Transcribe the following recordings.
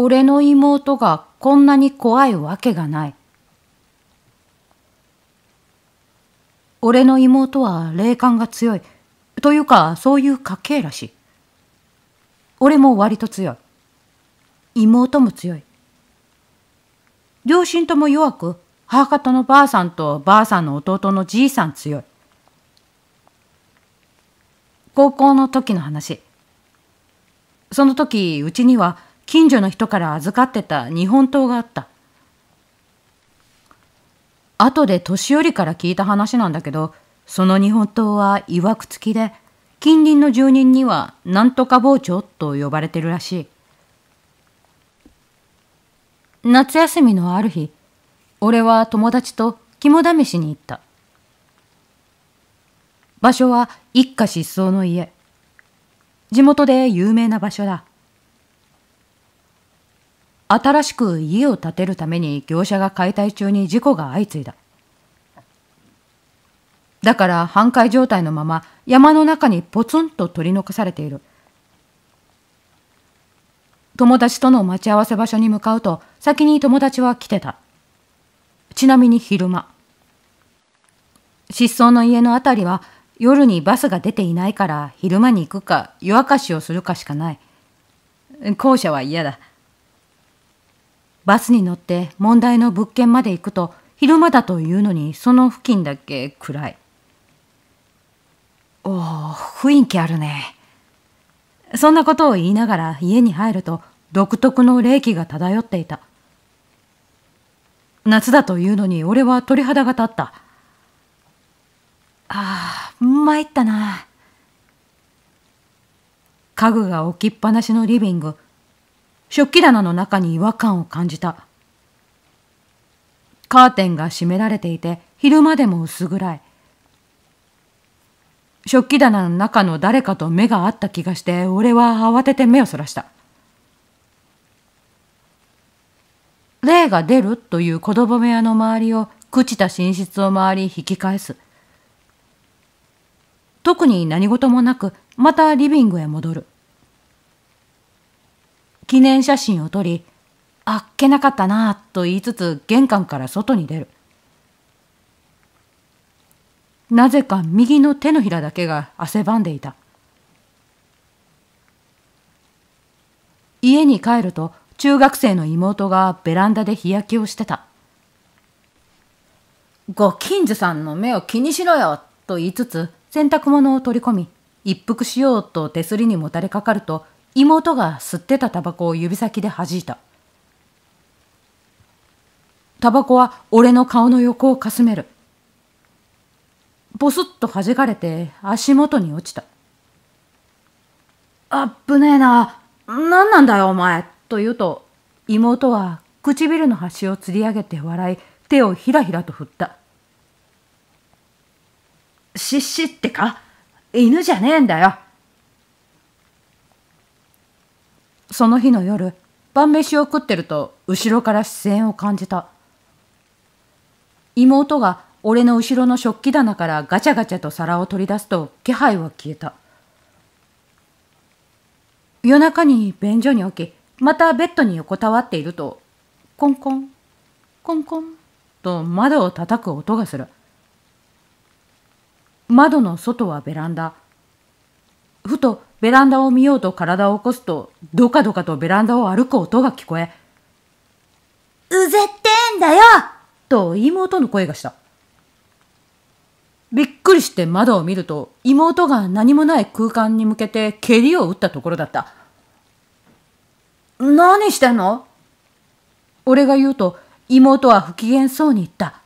俺の妹がこんなに怖いわけがない。俺の妹は霊感が強い。というか、そういう家系らしい。俺も割と強い。妹も強い。両親とも弱く、母方のばあさんとばあさんの弟のじいさん強い。高校の時の話。その時、うちには近所の人から預かってた日本刀があった。後で年寄りから聞いた話なんだけど、その日本刀は曰くつきで、近隣の住人にはなんとか包丁と呼ばれてるらしい。夏休みのある日、俺は友達と肝試しに行った。場所は一家失踪の家。地元で有名な場所だ。新しく家を建てるために業者が解体中に事故が相次いだ。だから半壊状態のまま山の中にポツンと取り残されている。友達との待ち合わせ場所に向かうと先に友達は来てた。ちなみに昼間。失踪の家のあたりは夜にバスが出ていないから昼間に行くか夜明かしをするかしかない。校舎は嫌だ。バスに乗って問題の物件まで行くと昼間だというのにその付近だけ暗い。おお、雰囲気あるね。そんなことを言いながら家に入ると独特の冷気が漂っていた。夏だというのに俺は鳥肌が立った。ああ、参ったな。家具が置きっぱなしのリビング。食器棚の中に違和感を感じた。カーテンが閉められていて、昼間でも薄暗い。食器棚の中の誰かと目が合った気がして、俺は慌てて目をそらした。霊が出るという子供部屋の周りを、朽ちた寝室を回り引き返す。特に何事もなく、またリビングへ戻る。記念写真を撮り、あっけなかったなぁと言いつつ玄関から外に出る。なぜか右の手のひらだけが汗ばんでいた。家に帰ると中学生の妹がベランダで日焼けをしてた。ご近所さんの目を気にしろよと言いつつ洗濯物を取り込み一服しようと手すりにもたれかかると妹が吸ってたタバコを指先で弾いた。タバコは俺の顔の横をかすめる。ボスッと弾かれて足元に落ちた。あっぶねえな。何なんだよお前。と言うと、妹は唇の端をつり上げて笑い、手をひらひらと振った。しっしってか犬じゃねえんだよ。その日の夜晩飯を食ってると後ろから視線を感じた妹が俺の後ろの食器棚からガチャガチャと皿を取り出すと気配は消えた夜中に便所に置きまたベッドに横たわっているとコンコンコンコンと窓を叩く音がする窓の外はベランダふとベランダを見ようと体を起こすと、どかどかとベランダを歩く音が聞こえ、うぜってんだよと妹の声がした。びっくりして窓を見ると、妹が何もない空間に向けて蹴りを打ったところだった。何してんの俺が言うと、妹は不機嫌そうに言った。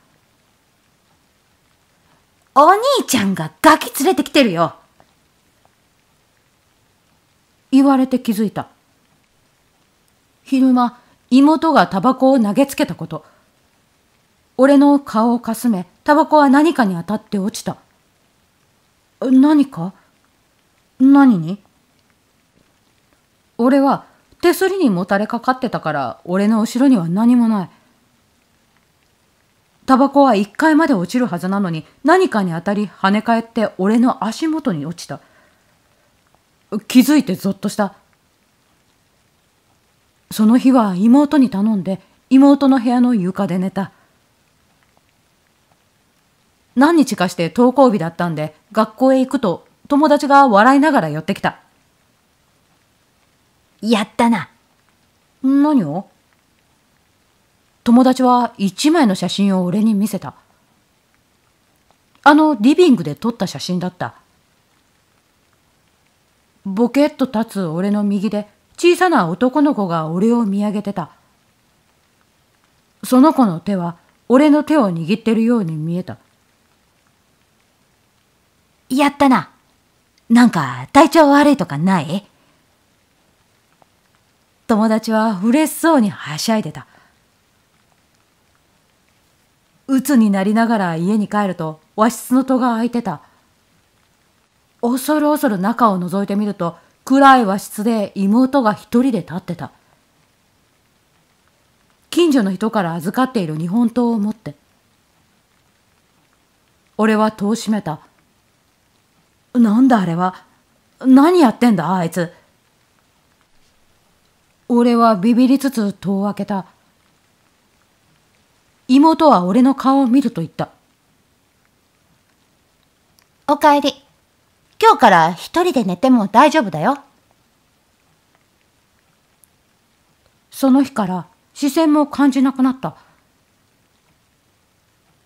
お兄ちゃんがガキ連れてきてるよ。言われて気づいた。昼間、妹がタバコを投げつけたこと。俺の顔をかすめ、タバコは何かに当たって落ちた。何か何に俺は手すりにもたれかかってたから俺の後ろには何もない。タバコは1階まで落ちるはずなのに何かに当たり跳ね返って俺の足元に落ちた。気づいてぞっとしたその日は妹に頼んで妹の部屋の床で寝た何日かして登校日だったんで学校へ行くと友達が笑いながら寄ってきたやったな何を友達は一枚の写真を俺に見せたあのリビングで撮った写真だったボケっと立つ俺の右で小さな男の子が俺を見上げてた。その子の手は俺の手を握ってるように見えた。やったな。なんか体調悪いとかない友達は嬉しそうにはしゃいでた。鬱になりながら家に帰ると和室の戸が開いてた。恐る恐る中を覗いてみると暗い和室で妹が一人で立ってた近所の人から預かっている日本刀を持って俺は戸を閉めたなんだあれは何やってんだあいつ俺はビビりつつ戸を開けた妹は俺の顔を見ると言ったおかえり今日から一人で寝ても大丈夫だよ。その日から視線も感じなくなった。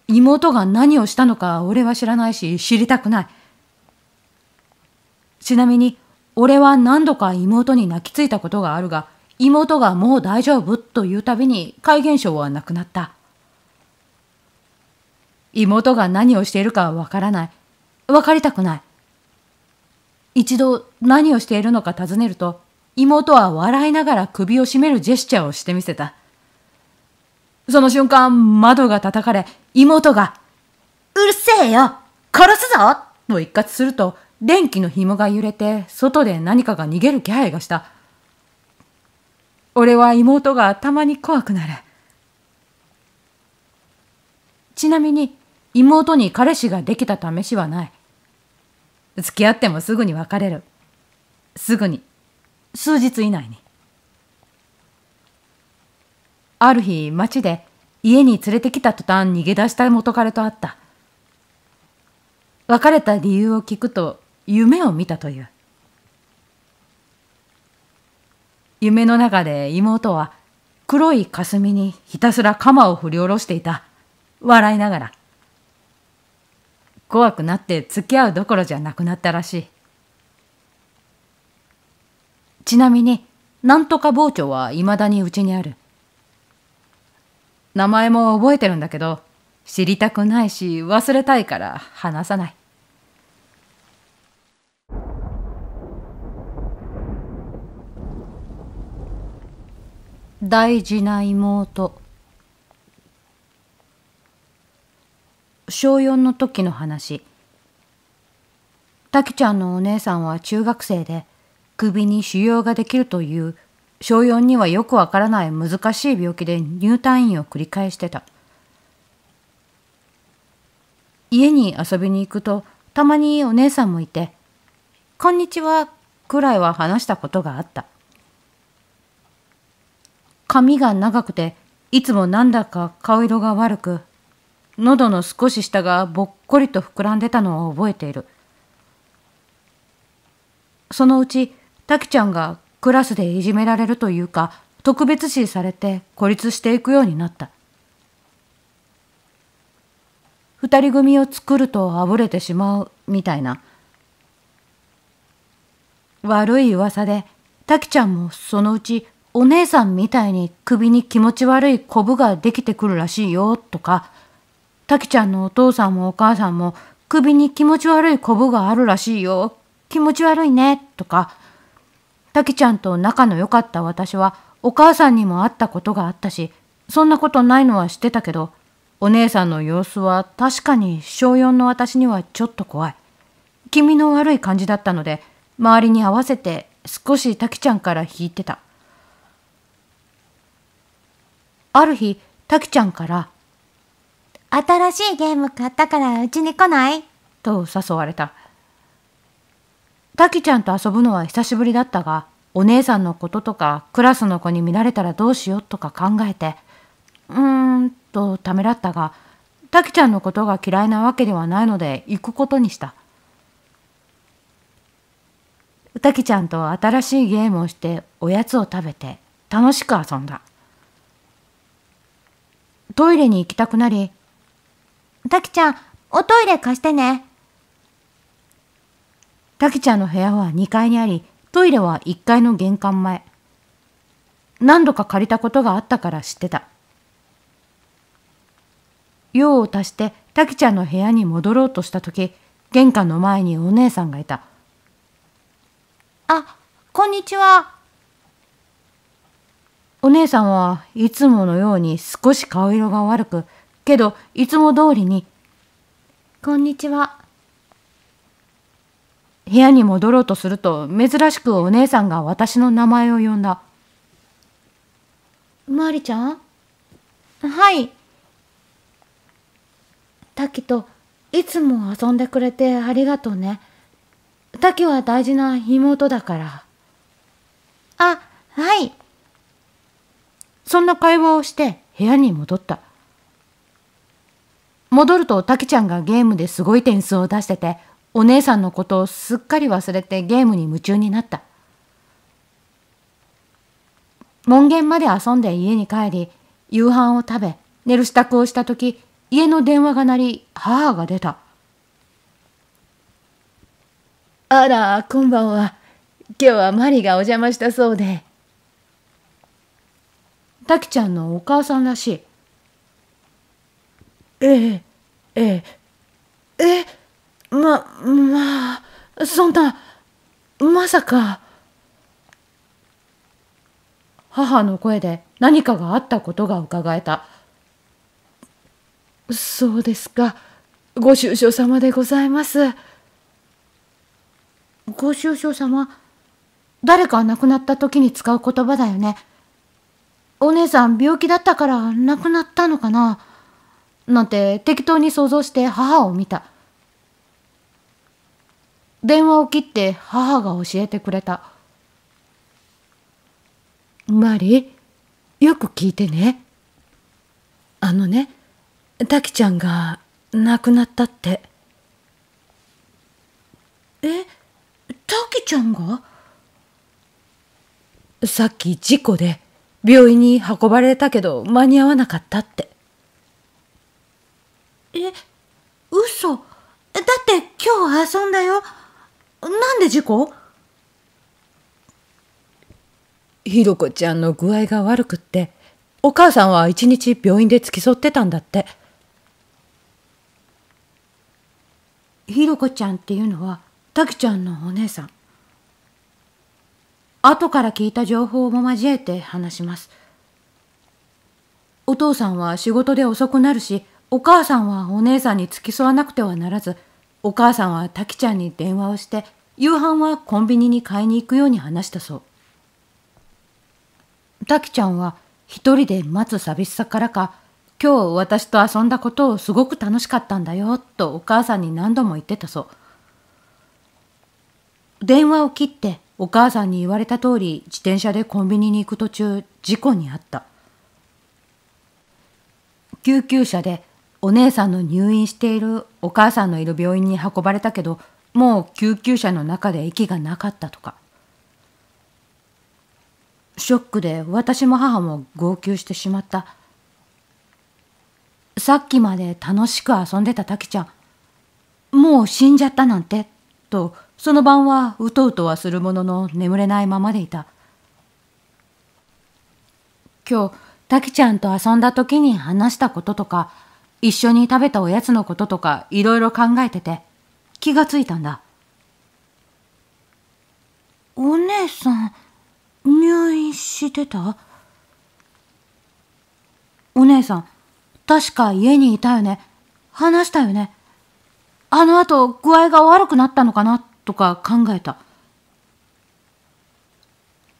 妹が何をしたのか俺は知らないし知りたくない。ちなみに俺は何度か妹に泣きついたことがあるが妹がもう大丈夫というたびに怪現象はなくなった。妹が何をしているかわからない。わかりたくない。一度何をしているのか尋ねると、妹は笑いながら首を絞めるジェスチャーをしてみせた。その瞬間、窓が叩かれ、妹が、うるせえよ殺すぞと一括すると、電気の紐が揺れて、外で何かが逃げる気配がした。俺は妹がたまに怖くなる。ちなみに、妹に彼氏ができた試しはない。付き合ってもすぐに別れる。すぐに。数日以内に。ある日、街で家に連れてきた途端逃げ出した元彼と会った。別れた理由を聞くと、夢を見たという。夢の中で妹は黒い霞にひたすら鎌を振り下ろしていた。笑いながら。怖くなって付き合うどころじゃなくなったらしいちなみになんとか包丁はいまだにうちにある名前も覚えてるんだけど知りたくないし忘れたいから話さない大事な妹小4の時の話滝ちゃんのお姉さんは中学生で首に腫瘍ができるという小4にはよくわからない難しい病気で入退院を繰り返してた家に遊びに行くとたまにお姉さんもいて「こんにちは」くらいは話したことがあった髪が長くていつもなんだか顔色が悪く喉の少し下がぼっこりと膨らんでたのを覚えている。そのうち、キちゃんがクラスでいじめられるというか、特別視されて孤立していくようになった。二人組を作るとあぶれてしまうみたいな。悪い噂で、キちゃんもそのうちお姉さんみたいに首に気持ち悪いコブができてくるらしいよとか、タキちゃんのお父さんもお母さんも首に気持ち悪いコブがあるらしいよ。気持ち悪いね。とか、タキちゃんと仲の良かった私はお母さんにも会ったことがあったし、そんなことないのは知ってたけど、お姉さんの様子は確かに小4の私にはちょっと怖い。気味の悪い感じだったので、周りに合わせて少しタキちゃんから引いてた。ある日、タキちゃんから新しいゲーム買ったからうちに来ないと誘われた。タキちゃんと遊ぶのは久しぶりだったが、お姉さんのこととかクラスの子に見られたらどうしようとか考えて、うーんとためらったが、タキちゃんのことが嫌いなわけではないので行くことにした。タキちゃんと新しいゲームをしておやつを食べて楽しく遊んだ。トイレに行きたくなり滝ちゃん、おトイレ貸してね。滝ちゃんの部屋は2階にあり、トイレは1階の玄関前。何度か借りたことがあったから知ってた。用を足して、滝ちゃんの部屋に戻ろうとした時、玄関の前にお姉さんがいた。あ、こんにちは。お姉さんはいつものように少し顔色が悪く、けど、いつも通りに、こんにちは。部屋に戻ろうとすると、珍しくお姉さんが私の名前を呼んだ。まりちゃんはい。タキといつも遊んでくれてありがとうね。タキは大事な妹だから。あ、はい。そんな会話をして部屋に戻った。戻るとタキちゃんがゲームですごい点数を出しててお姉さんのことをすっかり忘れてゲームに夢中になった門限まで遊んで家に帰り夕飯を食べ寝る支度をした時家の電話が鳴り母が出た「あらこんばんは今日はマリがお邪魔したそうで」タキちゃんのお母さんらしいえええええままあそんなまさか母の声で何かがあったことがうかがえたそうですかご愁傷様でございますご愁傷様誰か亡くなった時に使う言葉だよねお姉さん病気だったから亡くなったのかななんて適当に想像して母を見た電話を切って母が教えてくれた「マリよく聞いてねあのねキちゃんが亡くなったって」えキちゃんがさっき事故で病院に運ばれたけど間に合わなかったってえ、嘘。だって今日遊んだよ。なんで事故ひろこちゃんの具合が悪くって、お母さんは一日病院で付き添ってたんだって。ひろこちゃんっていうのは、たきちゃんのお姉さん。後から聞いた情報も交えて話します。お父さんは仕事で遅くなるし、お母さんはお姉さんに付き添わなくてはならず、お母さんは滝ちゃんに電話をして、夕飯はコンビニに買いに行くように話したそう。滝ちゃんは一人で待つ寂しさからか、今日私と遊んだことをすごく楽しかったんだよ、とお母さんに何度も言ってたそう。電話を切ってお母さんに言われた通り自転車でコンビニに行く途中事故に遭った。救急車でお姉さんの入院しているお母さんのいる病院に運ばれたけどもう救急車の中で息がなかったとかショックで私も母も号泣してしまったさっきまで楽しく遊んでた滝ちゃんもう死んじゃったなんてとその晩はうとうとはするものの眠れないままでいた今日滝ちゃんと遊んだ時に話したこととか一緒に食べたおやつのこととかいろいろ考えてて、気がついたんだ。お姉さん、入院してたお姉さん、確か家にいたよね。話したよね。あの後、具合が悪くなったのかなとか考えた。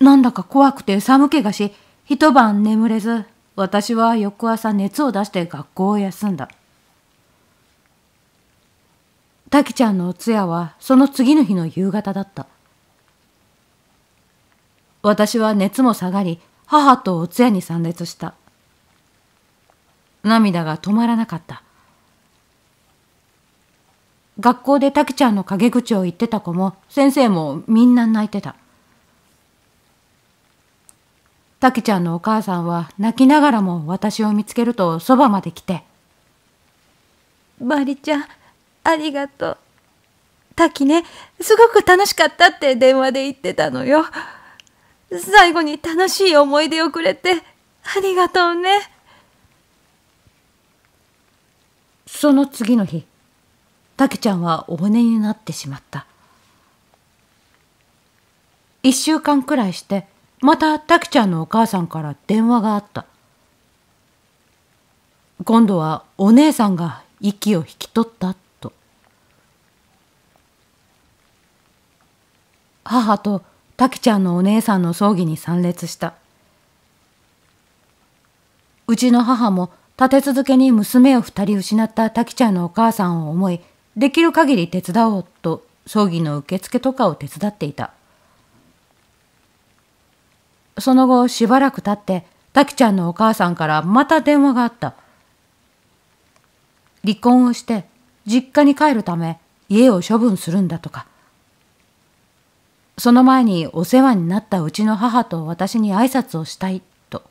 なんだか怖くて寒気がし、一晩眠れず私は翌朝熱を出して学校を休んだ。滝ちゃんのお通夜はその次の日の夕方だった。私は熱も下がり、母とお通夜に参列した。涙が止まらなかった。学校で滝ちゃんの陰口を言ってた子も先生もみんな泣いてた。たけちゃんのお母さんは泣きながらも私を見つけるとそばまで来て「まりちゃんありがとう。たきねすごく楽しかった」って電話で言ってたのよ。最後に楽しい思い出をくれてありがとうね。その次の日たけちゃんはお骨になってしまった。1週間くらいしてまたタキちゃんのお母さんから電話があった今度はお姉さんが息を引き取ったと母とタキちゃんのお姉さんの葬儀に参列したうちの母も立て続けに娘を2人失ったタキちゃんのお母さんを思いできる限り手伝おうと葬儀の受付とかを手伝っていた。その後しばらく経って滝ちゃんのお母さんからまた電話があった離婚をして実家に帰るため家を処分するんだとかその前にお世話になったうちの母と私に挨拶をしたいと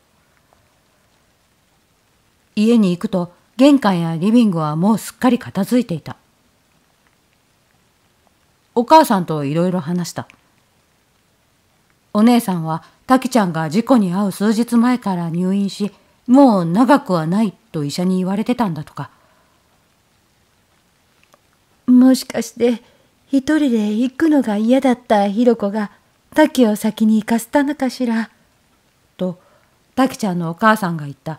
家に行くと玄関やリビングはもうすっかり片付いていたお母さんといろいろ話したお姉さんは滝ちゃんが事故に遭う数日前から入院し、もう長くはないと医者に言われてたんだとか。もしかして、一人で行くのが嫌だったひろこが、滝を先に行かせたのかしら。と、滝ちゃんのお母さんが言った。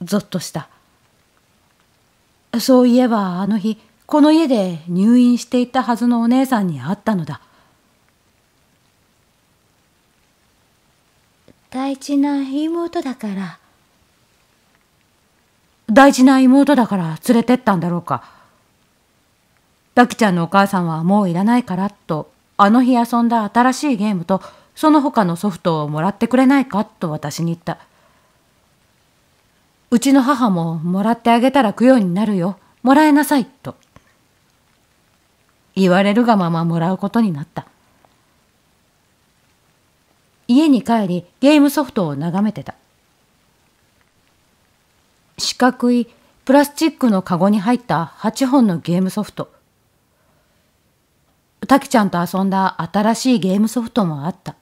ぞっとした。そういえばあの日、この家で入院していたはずのお姉さんに会ったのだ。大事な妹だから。大事な妹だから連れてったんだろうか。ダキちゃんのお母さんはもういらないからと、あの日遊んだ新しいゲームと、その他のソフトをもらってくれないかと私に言った。うちの母ももらってあげたら供養になるよ。もらえなさいと。言われるがままもらうことになった。家に帰りゲームソフトを眺めてた四角いプラスチックのカゴに入った8本のゲームソフトたきちゃんと遊んだ新しいゲームソフトもあった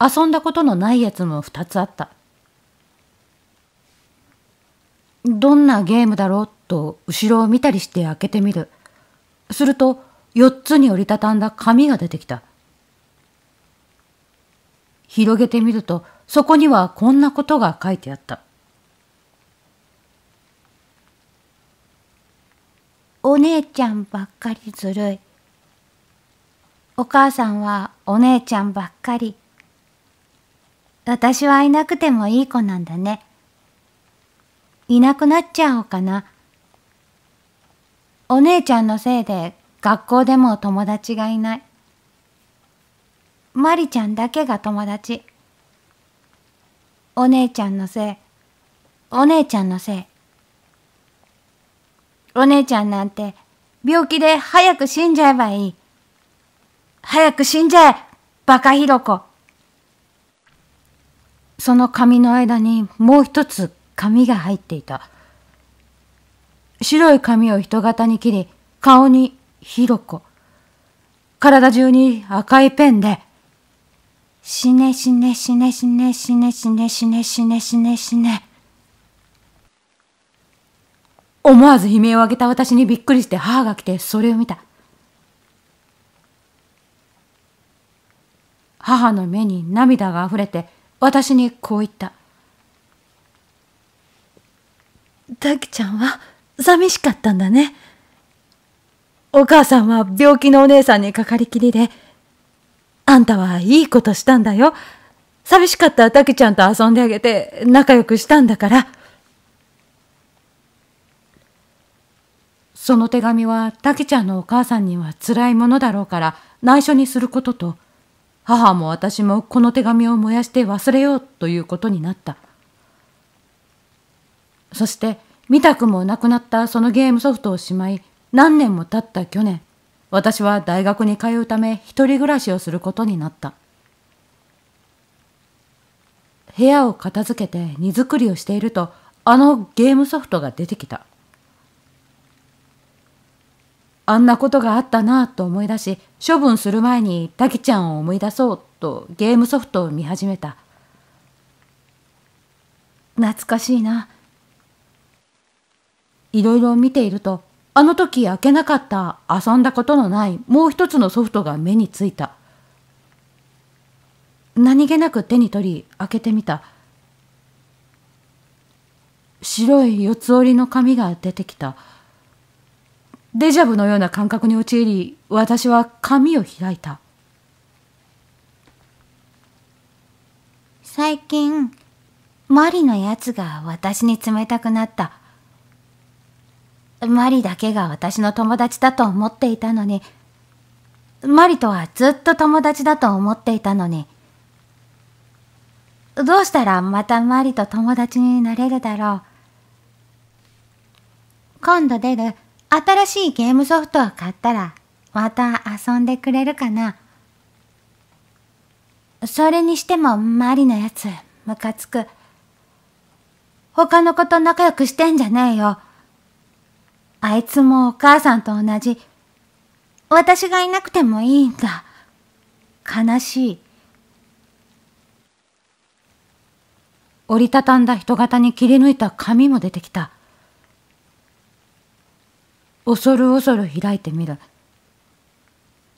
遊んだことのないやつも2つあったどんなゲームだろうと後ろを見たりして開けてみるすると4つに折りたたんだ紙が出てきた広げてみると、そこにはこんなことが書いてあった。お姉ちゃんばっかりずるい。お母さんはお姉ちゃんばっかり。私はいなくてもいい子なんだね。いなくなっちゃおうかな。お姉ちゃんのせいで学校でも友達がいない。マリちゃんだけが友達。お姉ちゃんのせい、お姉ちゃんのせい。お姉ちゃんなんて病気で早く死んじゃえばいい。早く死んじゃえ、バカひろこ。その髪の間にもう一つ髪が入っていた。白い髪を人型に切り、顔にひろこ。体中に赤いペンで、死ね死ね死ね死ね死ね死ね死ね死ね死ね死ね。思わず悲鳴を上げた私にびっくりして母が来てそれを見た。母の目に涙が溢れて私にこう言った。たきちゃんは寂しかったんだね。お母さんは病気のお姉さんにかかりきりで、あんたはいいことしたんだよ。寂しかったたけちゃんと遊んであげて仲良くしたんだから。その手紙はたけちゃんのお母さんには辛いものだろうから内緒にすることと、母も私もこの手紙を燃やして忘れようということになった。そして、見たくもなくなったそのゲームソフトをしまい、何年も経った去年、私は大学に通うため一人暮らしをすることになった部屋を片付けて荷造りをしているとあのゲームソフトが出てきたあんなことがあったなぁと思い出し処分する前にタキちゃんを思い出そうとゲームソフトを見始めた懐かしいないろいろ見ているとあの時開けなかった遊んだことのないもう一つのソフトが目についた。何気なく手に取り開けてみた。白い四つ折りの紙が出てきた。デジャブのような感覚に陥り、私は紙を開いた。最近、マリのやつが私に冷たくなった。マリだけが私の友達だと思っていたのに、マリとはずっと友達だと思っていたのに、どうしたらまたマリと友達になれるだろう。今度出る新しいゲームソフトを買ったら、また遊んでくれるかな。それにしてもマリのやつ、ムカつく。他の子と仲良くしてんじゃねえよ。あいつもお母さんと同じ。私がいなくてもいいんだ。悲しい。折りたたんだ人型に切り抜いた紙も出てきた。恐る恐る開いてみる。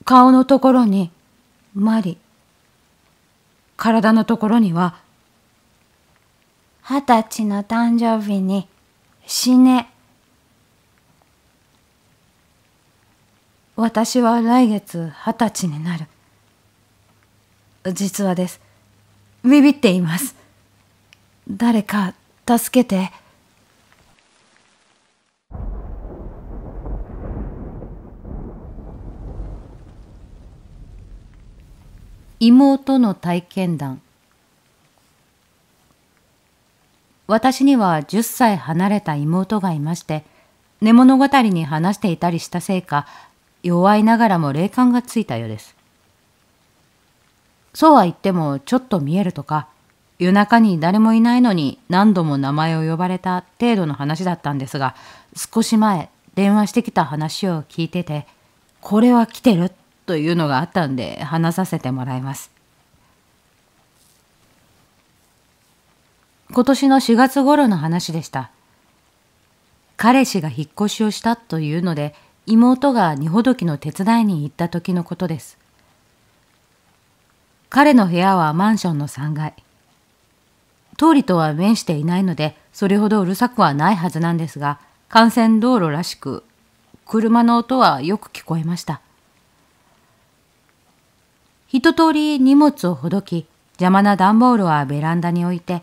顔のところに、マリ。体のところには、二十歳の誕生日に死ね私は来月二十歳になる実はですビビっています誰か助けて妹の体験談私には10歳離れた妹がいまして寝物語に話していたりしたせいか弱いながらも霊感がついたようです。そうは言ってもちょっと見えるとか、夜中に誰もいないのに何度も名前を呼ばれた程度の話だったんですが、少し前電話してきた話を聞いてて、これは来てるというのがあったんで話させてもらいます。今年の4月頃の話でした。彼氏が引っ越しをしたというので、妹が荷ほどきの手伝いに行った時のことです。彼の部屋はマンションの3階。通りとは面していないので、それほどうるさくはないはずなんですが、幹線道路らしく、車の音はよく聞こえました。一通り荷物をほどき、邪魔な段ボールはベランダに置いて、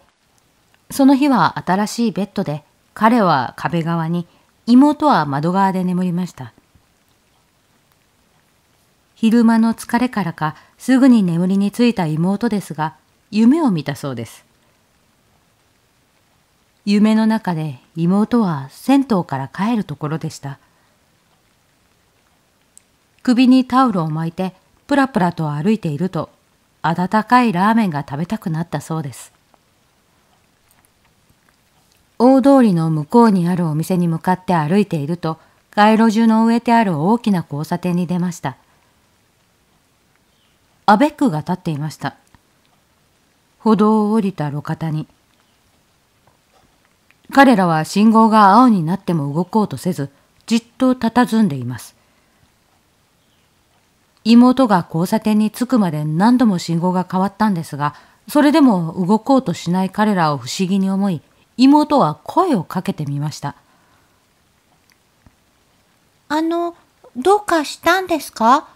その日は新しいベッドで、彼は壁側に、妹は窓側で眠りました。昼間の疲れからかすぐに眠りについた妹ですが、夢を見たそうです。夢の中で妹は銭湯から帰るところでした。首にタオルを巻いてプラプラと歩いていると温かいラーメンが食べたくなったそうです。大通りの向こうにあるお店に向かって歩いていると、街路樹の植えてある大きな交差点に出ました。アベックが立っていました。歩道を降りた路肩に。彼らは信号が青になっても動こうとせず、じっと佇んでいます。妹が交差点に着くまで何度も信号が変わったんですが、それでも動こうとしない彼らを不思議に思い、妹は声をかけてみました。あの、どうかしたんですか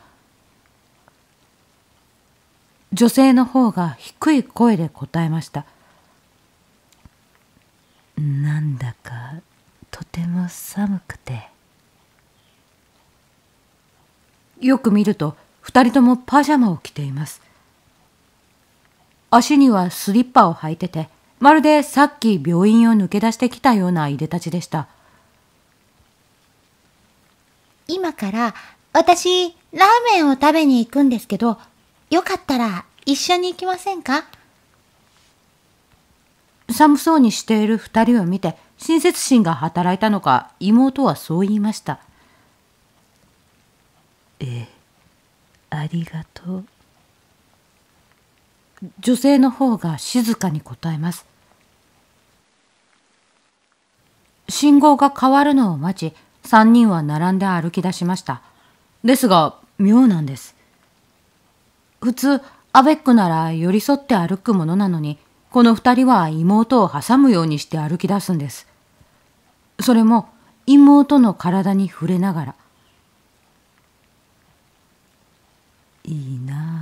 女性の方が低い声で答えました。なんだかとても寒くて。よく見ると二人ともパジャマを着ています。足にはスリッパを履いててまるでさっき病院を抜け出してきたようないでたちでした。今から私、ラーメンを食べに行くんですけど、よかったら一緒に行きませんか寒そうにしている二人を見て、親切心が働いたのか、妹はそう言いました。ええ、ありがとう。女性の方が静かに答えます。信号が変わるのを待ち、三人は並んで歩き出しました。ですが、妙なんです。普通、アベックなら寄り添って歩くものなのに、この二人は妹を挟むようにして歩き出すんです。それも妹の体に触れながら。いいなあ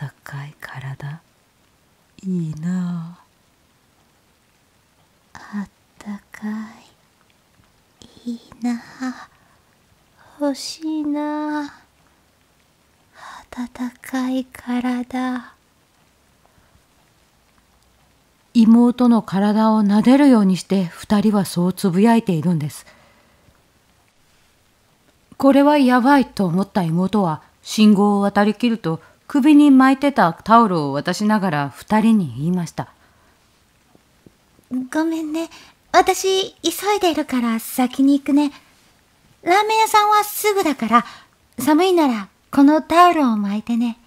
たかい体いいなああったかいいいな欲しいなあ暖かい体妹の体を撫でるようにして二人はそうつぶやいているんですこれはやばいと思った妹は信号を渡りきると首に巻いてたタオルを渡しながら2人に言いましたごめんね私急いでるから先に行くねラーメン屋さんはすぐだから寒いならこのタオルを巻いてね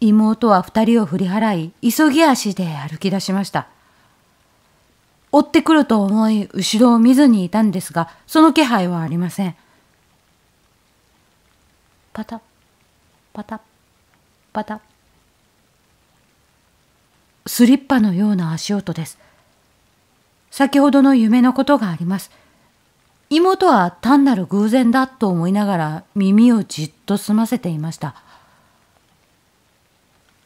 妹は2人を振り払い急ぎ足で歩き出しました追ってくると思い後ろを見ずにいたんですがその気配はありませんパタパタパタスリッパのような足音です先ほどの夢のことがあります妹は単なる偶然だと思いながら耳をじっと澄ませていました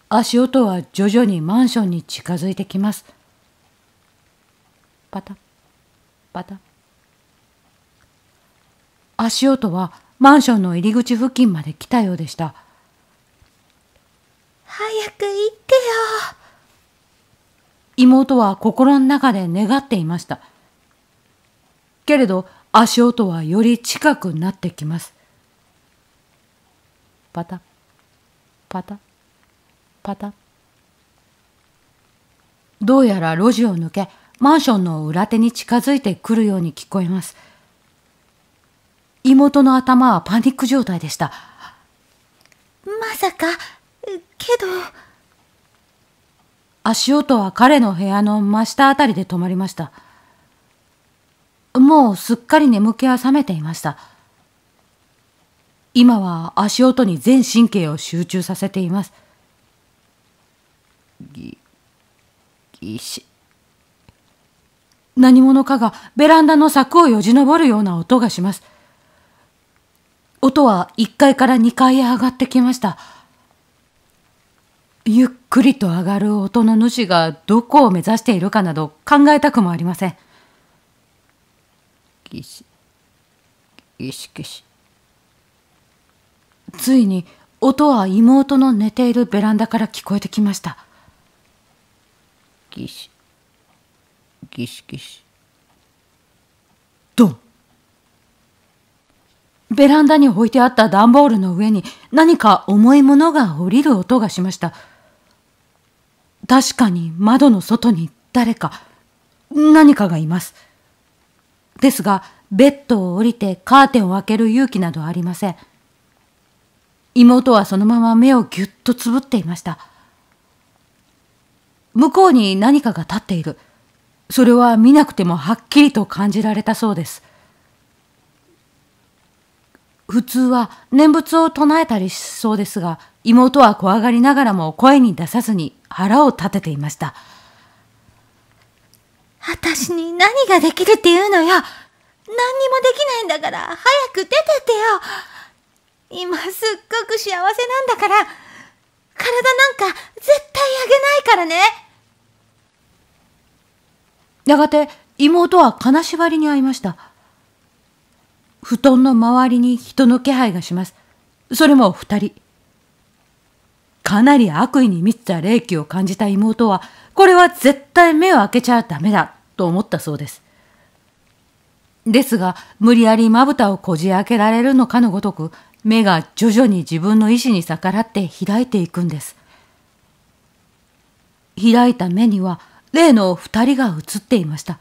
足音は徐々にマンションに近づいてきますパタパタ足音はマンションの入り口付近まで来たようでした早く行ってよ妹は心の中で願っていましたけれど足音はより近くなってきますパタパタパタどうやら路地を抜けマンションの裏手に近づいてくるように聞こえます妹の頭はパニック状態でした。まさか、けど。足音は彼の部屋の真下あたりで止まりました。もうすっかり眠気は覚めていました。今は足音に全神経を集中させています。ぎ、ぎし。何者かがベランダの柵をよじ登るような音がします。音は1階から2階へ上がってきました。ゆっくりと上がる音の主がどこを目指しているかなど考えたくもありません。ギシギシギシついに音は妹の寝ているベランダから聞こえてきました。ギシギシギシドンベランダに置いてあった段ボールの上に何か重いものが降りる音がしました。確かに窓の外に誰か、何かがいます。ですが、ベッドを降りてカーテンを開ける勇気などありません。妹はそのまま目をぎゅっとつぶっていました。向こうに何かが立っている。それは見なくてもはっきりと感じられたそうです。普通は念仏を唱えたりしそうですが、妹は怖がりながらも声に出さずに腹を立てていました。私に何ができるって言うのよ。何にもできないんだから早く出てってよ。今すっごく幸せなんだから、体なんか絶対あげないからね。やがて妹は金縛りに会いました。布団の周りに人の気配がします。それも二人。かなり悪意に満ちた霊気を感じた妹は、これは絶対目を開けちゃダメだと思ったそうです。ですが、無理やりまぶたをこじ開けられるのかのごとく、目が徐々に自分の意志に逆らって開いていくんです。開いた目には、例の二人が映っていました。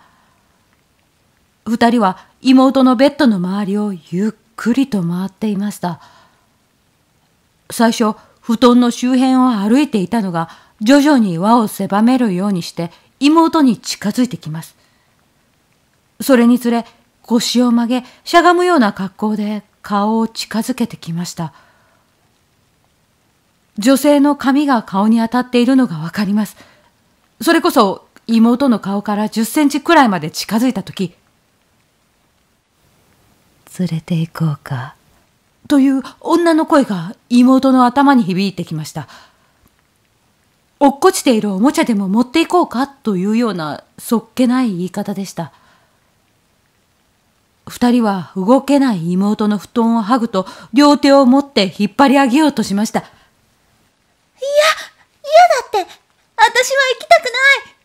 二人は妹のベッドの周りをゆっくりと回っていました。最初、布団の周辺を歩いていたのが、徐々に輪を狭めるようにして、妹に近づいてきます。それにつれ、腰を曲げ、しゃがむような格好で顔を近づけてきました。女性の髪が顔に当たっているのがわかります。それこそ妹の顔から10センチくらいまで近づいたとき、連れて行こうか。という女の声が妹の頭に響いてきました。落っこちているおもちゃでも持っていこうかというようなそっけない言い方でした。二人は動けない妹の布団を剥ぐと両手を持って引っ張り上げようとしました。いや、嫌だって、私は行きたくない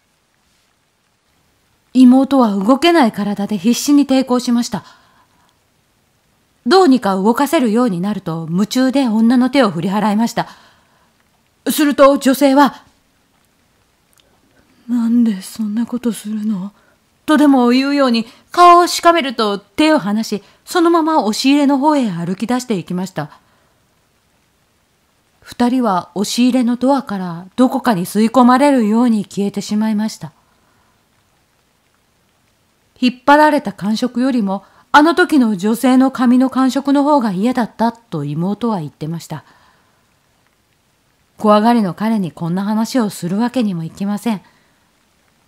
妹は動けない体で必死に抵抗しました。どうにか動かせるようになると夢中で女の手を振り払いました。すると女性は、なんでそんなことするのとでも言うように顔をしかめると手を離し、そのまま押し入れの方へ歩き出していきました。二人は押し入れのドアからどこかに吸い込まれるように消えてしまいました。引っ張られた感触よりもあの時の女性の髪の感触の方が嫌だったと妹は言ってました。怖がりの彼にこんな話をするわけにもいきません。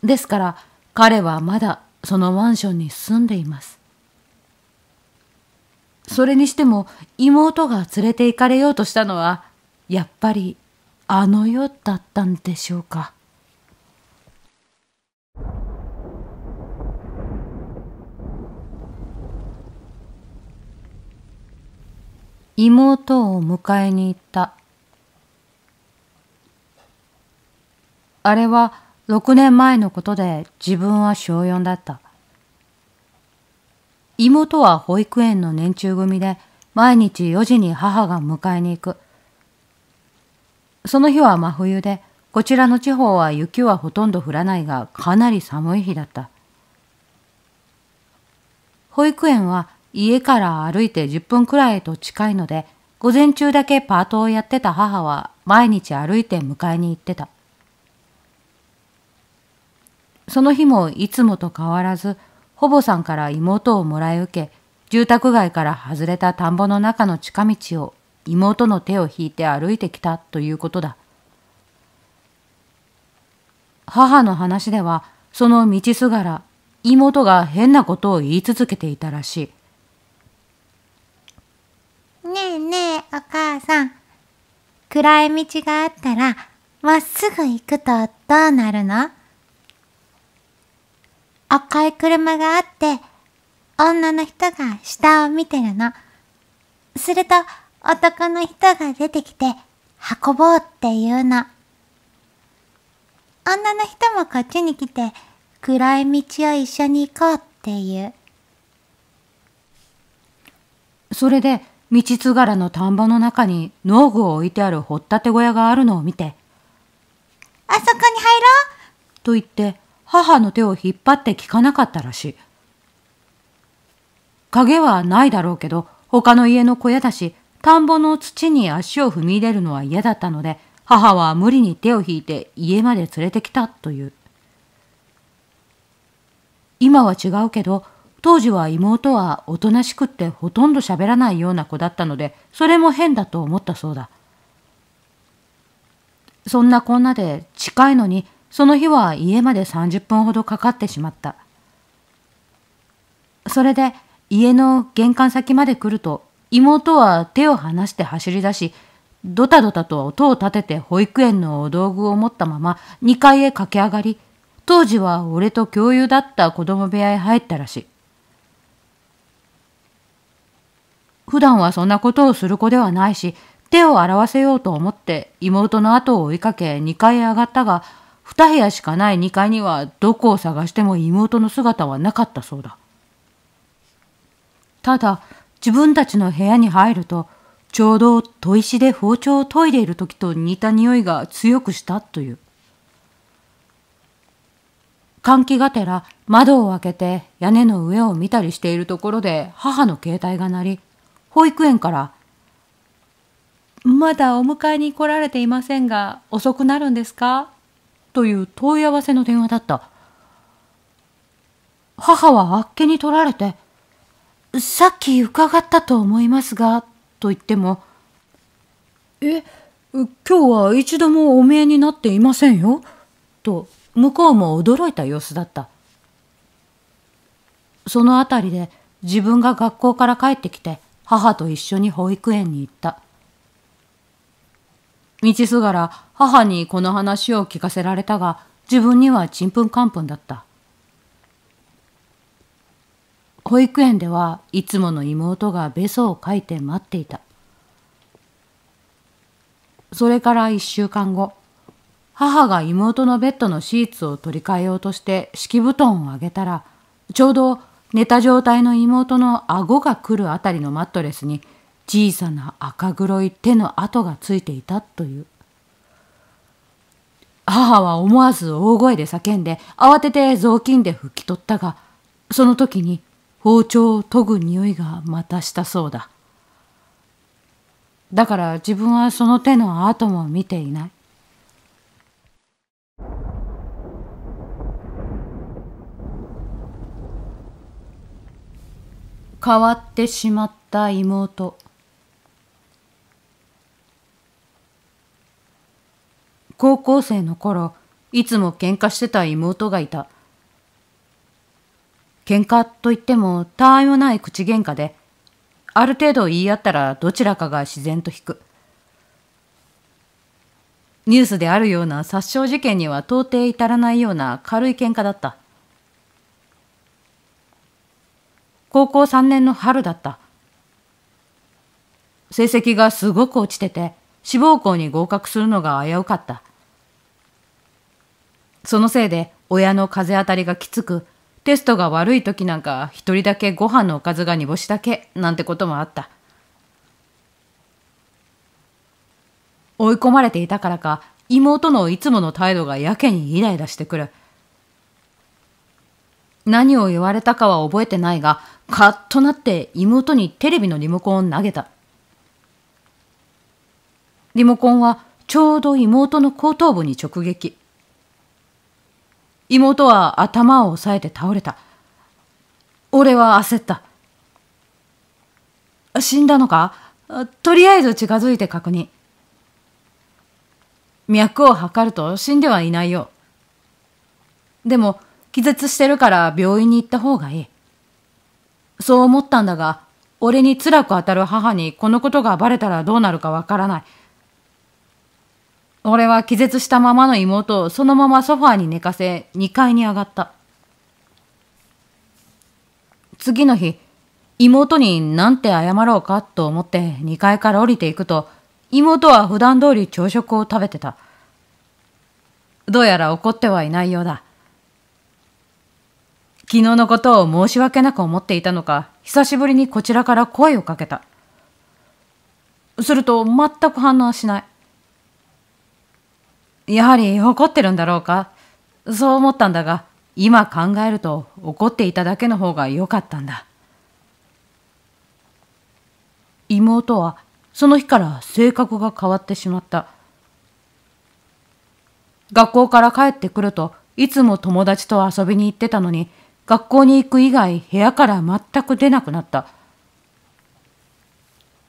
ですから彼はまだそのマンションに住んでいます。それにしても妹が連れて行かれようとしたのはやっぱりあの世だったんでしょうか。妹を迎えに行った。あれは6年前のことで自分は小4だった。妹は保育園の年中組で毎日4時に母が迎えに行く。その日は真冬で、こちらの地方は雪はほとんど降らないがかなり寒い日だった。保育園は家から歩いて10分くらいと近いので、午前中だけパートをやってた母は毎日歩いて迎えに行ってた。その日もいつもと変わらず、ほぼさんから妹をもらい受け、住宅街から外れた田んぼの中の近道を妹の手を引いて歩いてきたということだ。母の話では、その道すがら、妹が変なことを言い続けていたらしい。ねえねえお母さん暗い道があったらまっすぐ行くとどうなるの赤い車があって女の人が下を見てるの。すると男の人が出てきて運ぼうって言うの。女の人もこっちに来て暗い道を一緒に行こうっていう。それで道すがらの田んぼの中に農具を置いてある掘ったて小屋があるのを見て、あそこに入ろうと言って母の手を引っ張って聞かなかったらしい。影はないだろうけど、他の家の小屋だし、田んぼの土に足を踏み入れるのは嫌だったので、母は無理に手を引いて家まで連れてきたという。今は違うけど、当時は妹はおとなしくってほとんど喋らないような子だったので、それも変だと思ったそうだ。そんなこんなで近いのに、その日は家まで30分ほどかかってしまった。それで家の玄関先まで来ると、妹は手を離して走り出し、ドタドタと音を立てて保育園のお道具を持ったまま2階へ駆け上がり、当時は俺と共有だった子供部屋へ入ったらしい。普段はそんなことをする子ではないし、手を洗わせようと思って妹の後を追いかけ2階へ上がったが、2部屋しかない2階にはどこを探しても妹の姿はなかったそうだ。ただ、自分たちの部屋に入ると、ちょうど砥石で包丁を研いでいる時と似た匂いが強くしたという。換気がてら窓を開けて屋根の上を見たりしているところで母の携帯が鳴り、保育園から「まだお迎えに来られていませんが遅くなるんですか?」という問い合わせの電話だった母はあっけに取られて「さっき伺ったと思いますが」と言っても「え今日は一度もお見えになっていませんよ」と向こうも驚いた様子だったその辺りで自分が学校から帰ってきて「母と一緒に保育園に行った。道すがら母にこの話を聞かせられたが、自分にはちんぷんかんぷんだった。保育園ではいつもの妹がべそを書いて待っていた。それから一週間後、母が妹のベッドのシーツを取り替えようとして敷布団をあげたら、ちょうど寝た状態の妹の顎が来るあたりのマットレスに小さな赤黒い手の跡がついていたという母は思わず大声で叫んで慌てて雑巾で拭き取ったがその時に包丁を研ぐ匂いがまたしたそうだだから自分はその手の跡も見ていない変わってしまった妹高校生の頃いつも喧嘩してた妹がいた喧嘩といっても他愛もない口喧嘩である程度言い合ったらどちらかが自然と引くニュースであるような殺傷事件には到底至らないような軽い喧嘩だった高校3年の春だった。成績がすごく落ちてて、志望校に合格するのが危うかった。そのせいで親の風当たりがきつく、テストが悪い時なんか一人だけご飯のおかずが煮干しだけなんてこともあった。追い込まれていたからか妹のいつもの態度がやけにイライラしてくる。何を言われたかは覚えてないが、カッとなって妹にテレビのリモコンを投げた。リモコンはちょうど妹の後頭部に直撃。妹は頭を押さえて倒れた。俺は焦った。死んだのかとりあえず近づいて確認。脈を測ると死んではいないよ。でも、気絶してるから病院に行った方がいい。そう思ったんだが、俺に辛く当たる母にこのことがバレたらどうなるかわからない。俺は気絶したままの妹をそのままソファーに寝かせ2階に上がった。次の日、妹になんて謝ろうかと思って2階から降りていくと、妹は普段通り朝食を食べてた。どうやら怒ってはいないようだ。昨日のことを申し訳なく思っていたのか、久しぶりにこちらから声をかけた。すると、全く反応しない。やはり怒ってるんだろうか。そう思ったんだが、今考えると怒っていただけの方が良かったんだ。妹はその日から性格が変わってしまった。学校から帰ってくるといつも友達と遊びに行ってたのに学校に行く以外部屋から全く出なくなった。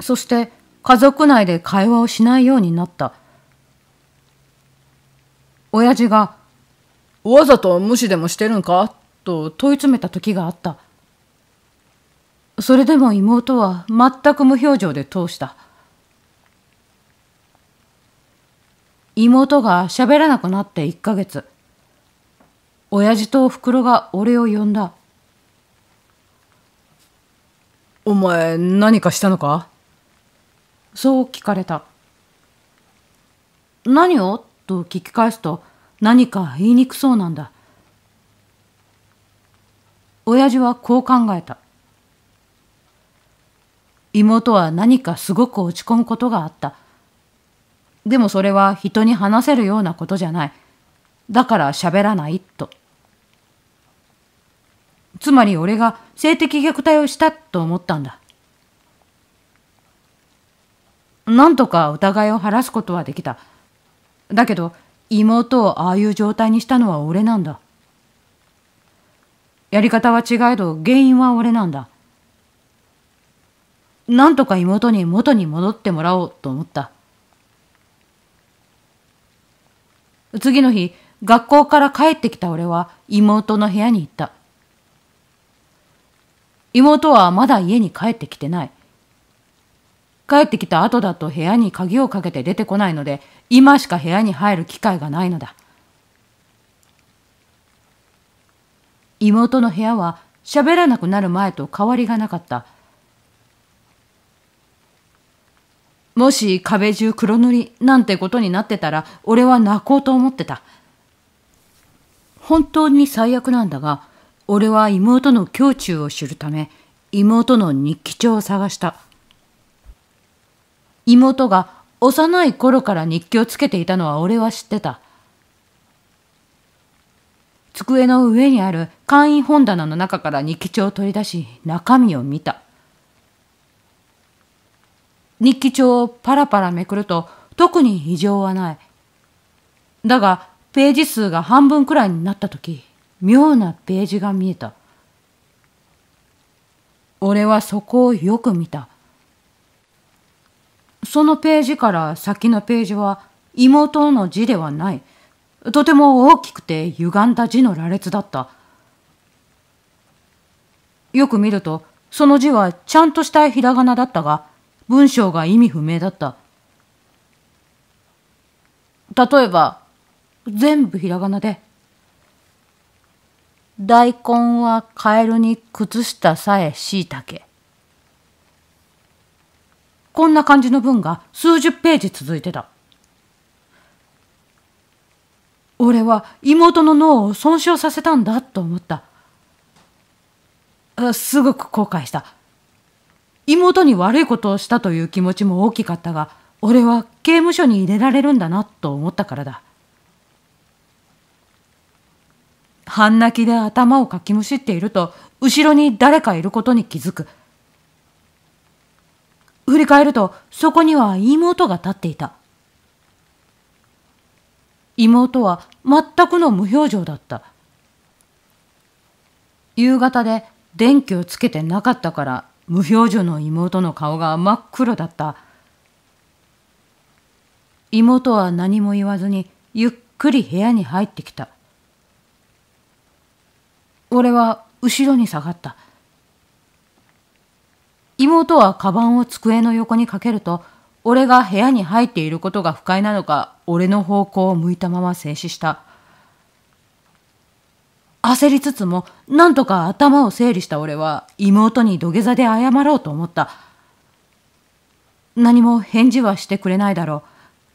そして家族内で会話をしないようになった。親父が、わざと無視でもしてるんかと問い詰めた時があった。それでも妹は全く無表情で通した。妹が喋らなくなって1ヶ月。親父とおふくろが俺を呼んだお前何かしたのかそう聞かれた何をと聞き返すと何か言いにくそうなんだ親父はこう考えた妹は何かすごく落ち込むことがあったでもそれは人に話せるようなことじゃないだから喋らないと。つまり俺が性的虐待をしたと思ったんだ。なんとか疑いを晴らすことはできた。だけど、妹をああいう状態にしたのは俺なんだ。やり方は違えど、原因は俺なんだ。なんとか妹に元に戻ってもらおうと思った。次の日、学校から帰ってきた俺は妹の部屋に行った。妹はまだ家に帰ってきてない。帰ってきた後だと部屋に鍵をかけて出てこないので、今しか部屋に入る機会がないのだ。妹の部屋は喋らなくなる前と変わりがなかった。もし壁中黒塗りなんてことになってたら、俺は泣こうと思ってた。本当に最悪なんだが、俺は妹の胸中を知るため妹の日記帳を探した妹が幼い頃から日記をつけていたのは俺は知ってた机の上にある簡易本棚の中から日記帳を取り出し中身を見た日記帳をパラパラめくると特に異常はないだがページ数が半分くらいになった時妙なページが見えた俺はそこをよく見たそのページから先のページは妹の字ではないとても大きくて歪んだ字の羅列だったよく見るとその字はちゃんとしたひらがなだったが文章が意味不明だった例えば全部ひらがなで大根はカエルに靴下さえしいたけ。こんな感じの文が数十ページ続いてた。俺は妹の脳を損傷させたんだと思った。すごく後悔した。妹に悪いことをしたという気持ちも大きかったが、俺は刑務所に入れられるんだなと思ったからだ。半泣きで頭をかきむしっていると、後ろに誰かいることに気づく。振り返ると、そこには妹が立っていた。妹は全くの無表情だった。夕方で電気をつけてなかったから無表情の妹の顔が真っ黒だった妹は何も言わずにゆっくり部屋に入ってきた俺は後ろに下がった。妹はカバンを机の横にかけると、俺が部屋に入っていることが不快なのか、俺の方向を向いたまま静止した。焦りつつも、なんとか頭を整理した俺は、妹に土下座で謝ろうと思った。何も返事はしてくれないだろ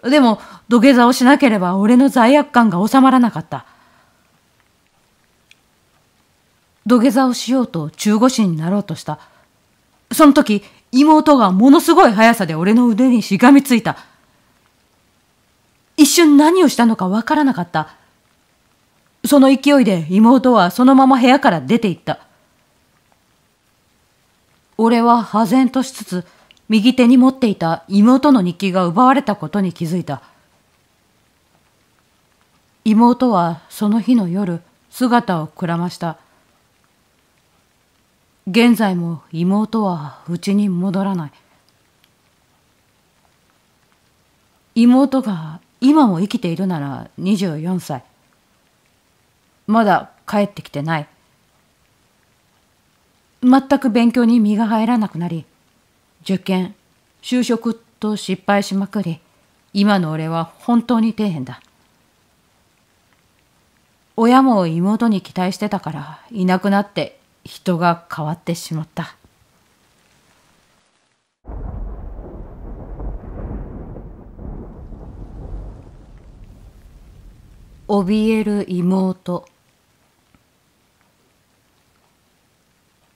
う。でも、土下座をしなければ俺の罪悪感が収まらなかった。土下座をしようと中腰になろうとした。その時、妹がものすごい速さで俺の腕にしがみついた。一瞬何をしたのかわからなかった。その勢いで妹はそのまま部屋から出て行った。俺はぜ然としつつ、右手に持っていた妹の日記が奪われたことに気づいた。妹はその日の夜、姿をくらました。現在も妹はうちに戻らない妹が今も生きているなら24歳まだ帰ってきてない全く勉強に身が入らなくなり受験就職と失敗しまくり今の俺は本当に底辺だ親も妹に期待してたからいなくなって人が変わってしまった。怯える妹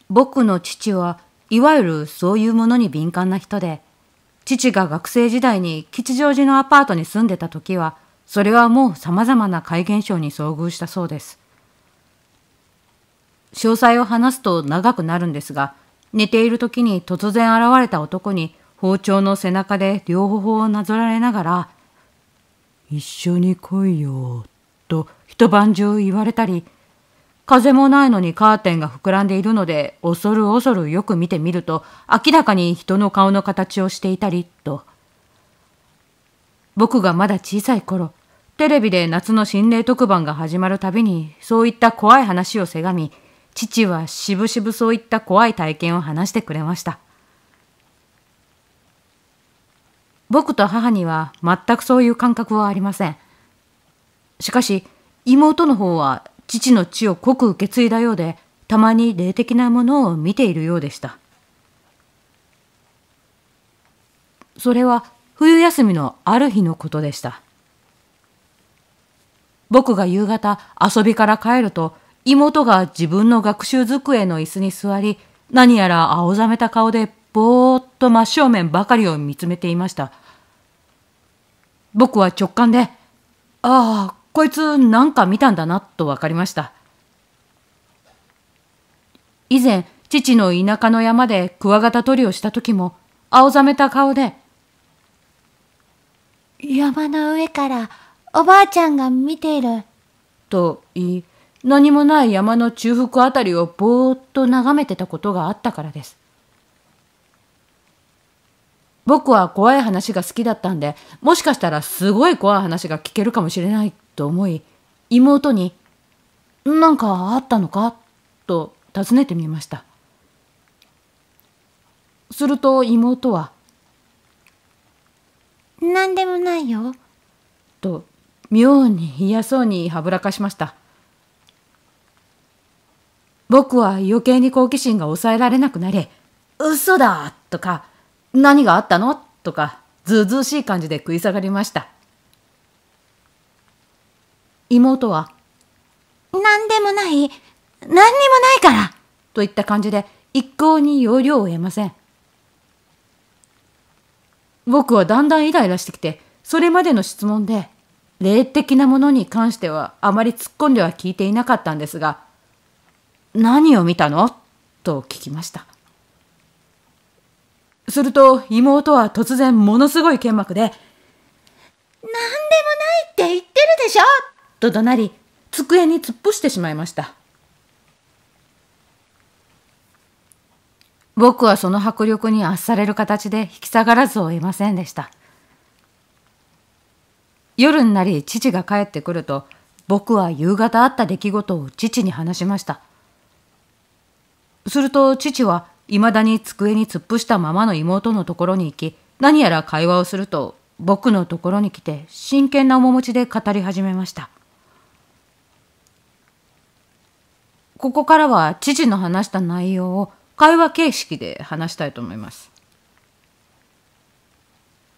僕の父はいわゆるそういうものに敏感な人で父が学生時代に吉祥寺のアパートに住んでた時はそれはもうさまざまな怪現象に遭遇したそうです詳細を話すと長くなるんですが、寝ている時に突然現れた男に包丁の背中で両頬をなぞられながら、一緒に来いよ、と一晩中言われたり、風もないのにカーテンが膨らんでいるので、恐る恐るよく見てみると、明らかに人の顔の形をしていたり、と。僕がまだ小さい頃、テレビで夏の心霊特番が始まるたびに、そういった怖い話をせがみ、父はしぶしぶそういった怖い体験を話してくれました。僕と母には全くそういう感覚はありません。しかし、妹の方は父の血を濃く受け継いだようで、たまに霊的なものを見ているようでした。それは冬休みのある日のことでした。僕が夕方遊びから帰ると、妹が自分の学習机の椅子に座り、何やら青ざめた顔でぼーっと真正面ばかりを見つめていました。僕は直感で、ああ、こいつなんか見たんだなとわかりました。以前、父の田舎の山でクワガタ取りをした時も、青ざめた顔で、山の上からおばあちゃんが見ている。と言い、何もない山の中腹あたりをぼーっと眺めてたことがあったからです。僕は怖い話が好きだったんで、もしかしたらすごい怖い話が聞けるかもしれないと思い、妹に、なんかあったのかと尋ねてみました。すると妹は、なんでもないよ。と、妙に嫌そうにはぶらかしました。僕は余計に好奇心が抑えられなくなり、嘘だとか、何があったのとか、ずうずうしい感じで食い下がりました。妹は、何でもない、何にもないからといった感じで一向に要領を得ません。僕はだんだんイライラしてきて、それまでの質問で、霊的なものに関してはあまり突っ込んでは聞いていなかったんですが、何を見たのと聞きました。すると妹は突然ものすごい剣幕で、何でもないって言ってるでしょと怒鳴り、机に突っ伏してしまいました。僕はその迫力に圧される形で引き下がらずを得ませんでした。夜になり父が帰ってくると僕は夕方あった出来事を父に話しました。すると父はいまだに机に突っ伏したままの妹のところに行き何やら会話をすると僕のところに来て真剣な面持ちで語り始めましたここからは父の話した内容を会話形式で話したいと思います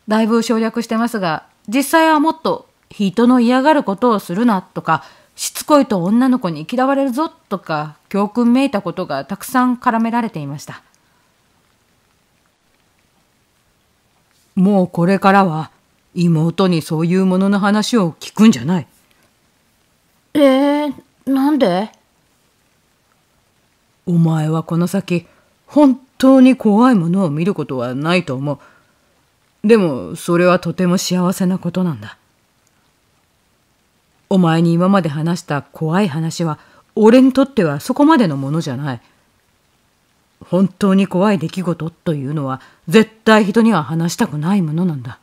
だいぶ省略してますが実際はもっと人の嫌がることをするなとかしつこいと女の子に嫌われるぞとか教訓めいたことがたくさん絡められていました。もうこれからは妹にそういうものの話を聞くんじゃない。えー、なんでお前はこの先本当に怖いものを見ることはないと思う。でもそれはとても幸せなことなんだ。お前に今まで話した怖い話は俺にとってはそこまでのものじゃない。本当に怖い出来事というのは絶対人には話したくないものなんだ。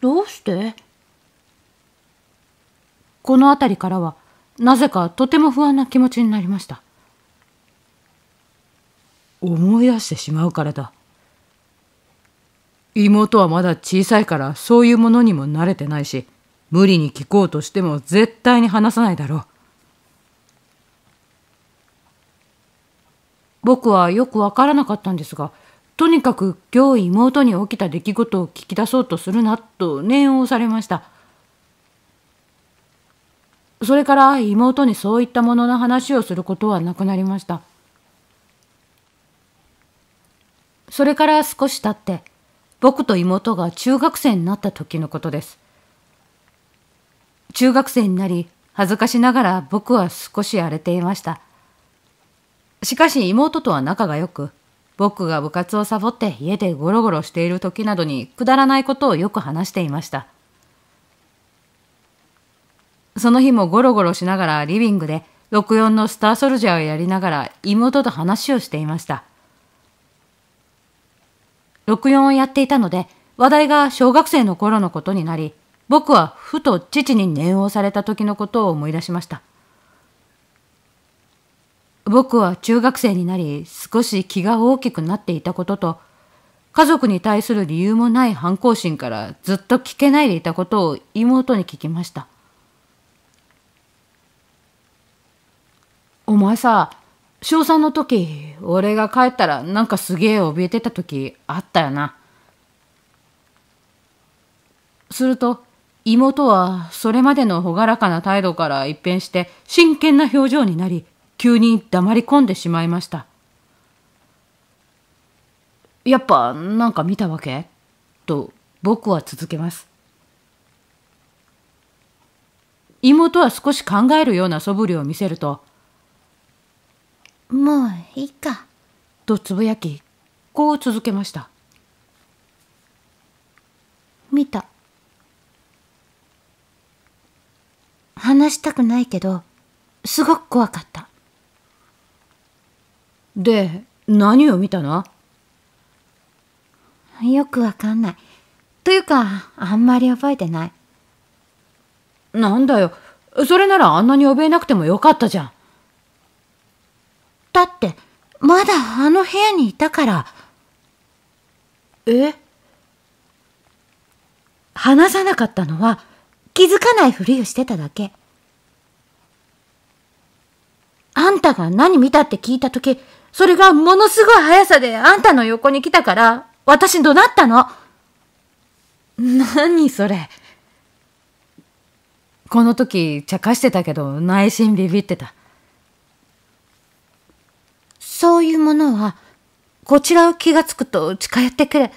どうしてこの辺りからはなぜかとても不安な気持ちになりました。思い出してしまうからだ。妹はまだ小さいからそういうものにも慣れてないし、無理に聞こうとしても絶対に話さないだろう。僕はよくわからなかったんですが、とにかく今日妹に起きた出来事を聞き出そうとするなと念を押されました。それから妹にそういったものの話をすることはなくなりました。それから少し経って、僕と妹が中学生になった時のことです。中学生になり、恥ずかしながら僕は少し荒れていました。しかし妹とは仲が良く、僕が部活をサボって家でゴロゴロしている時などにくだらないことをよく話していました。その日もゴロゴロしながらリビングで64のスターソルジャーをやりながら妹と話をしていました。64をやっていたので話題が小学生の頃のことになり、僕はふと父に念をされた時のことを思い出しました。僕は中学生になり少し気が大きくなっていたことと、家族に対する理由もない反抗心からずっと聞けないでいたことを妹に聞きました。お前さ、小3の時、俺が帰ったらなんかすげえ怯えてた時あったよな。すると、妹はそれまでの朗らかな態度から一変して真剣な表情になり急に黙り込んでしまいましたやっぱなんか見たわけと僕は続けます妹は少し考えるような素振りを見せると「もういいか」とつぶやきこう続けました「見た」話したくないけど、すごく怖かった。で、何を見たのよくわかんない。というか、あんまり覚えてない。なんだよ。それならあんなに怯えなくてもよかったじゃん。だって、まだあの部屋にいたから。え話さなかったのは、気づかないふりをしてただけ。あんたが何見たって聞いたとき、それがものすごい速さであんたの横に来たから、私怒鳴ったの。何それ。この時、茶化してたけど、内心ビビってた。そういうものは、こちらを気がつくと近寄ってくる。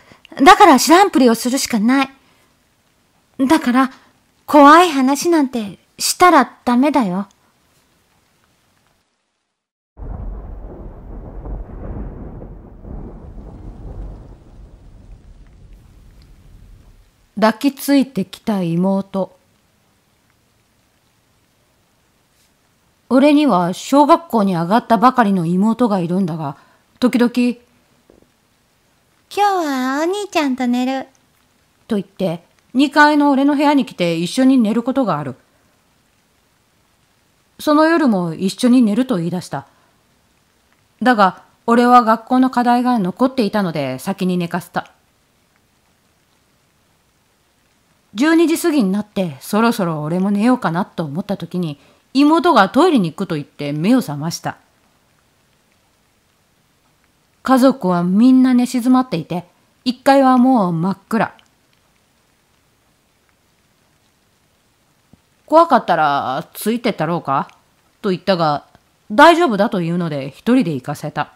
だから知らんぷりをするしかない。だから、怖い話なんてしたらダメだよ。抱きついてきた妹俺には小学校に上がったばかりの妹がいるんだが時々「今日はお兄ちゃんと寝る」と言って2階の俺の部屋に来て一緒に寝ることがある。その夜も一緒に寝ると言い出した。だが、俺は学校の課題が残っていたので先に寝かせた。12時過ぎになってそろそろ俺も寝ようかなと思った時に妹がトイレに行くと言って目を覚ました。家族はみんな寝静まっていて、1階はもう真っ暗。怖かったらついてったろうかと言ったが、大丈夫だというので一人で行かせた。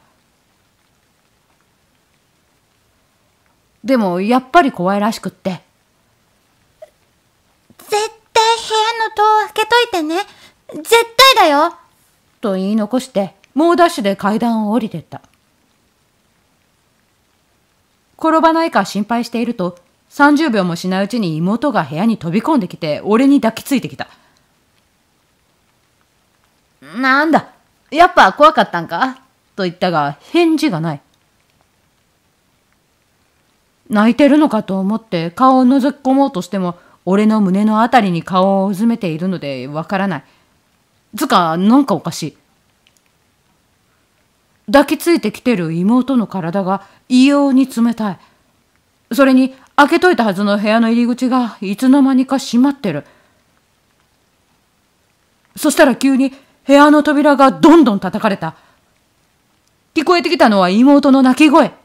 でもやっぱり怖いらしくって。絶対部屋の戸を開けといてね。絶対だよと言い残して、猛ダッシュで階段を降りてった。転ばないか心配していると、30秒もしないうちに妹が部屋に飛び込んできて、俺に抱きついてきた。なんだ、やっぱ怖かったんかと言ったが、返事がない。泣いてるのかと思って顔を覗き込もうとしても、俺の胸のあたりに顔をうずめているのでわからない。つか、なんかおかしい。抱きついてきてる妹の体が異様に冷たい。それに開けといたはずの部屋の入り口がいつの間にか閉まってる。そしたら急に部屋の扉がどんどん叩かれた。聞こえてきたのは妹の泣き声。ちょっと、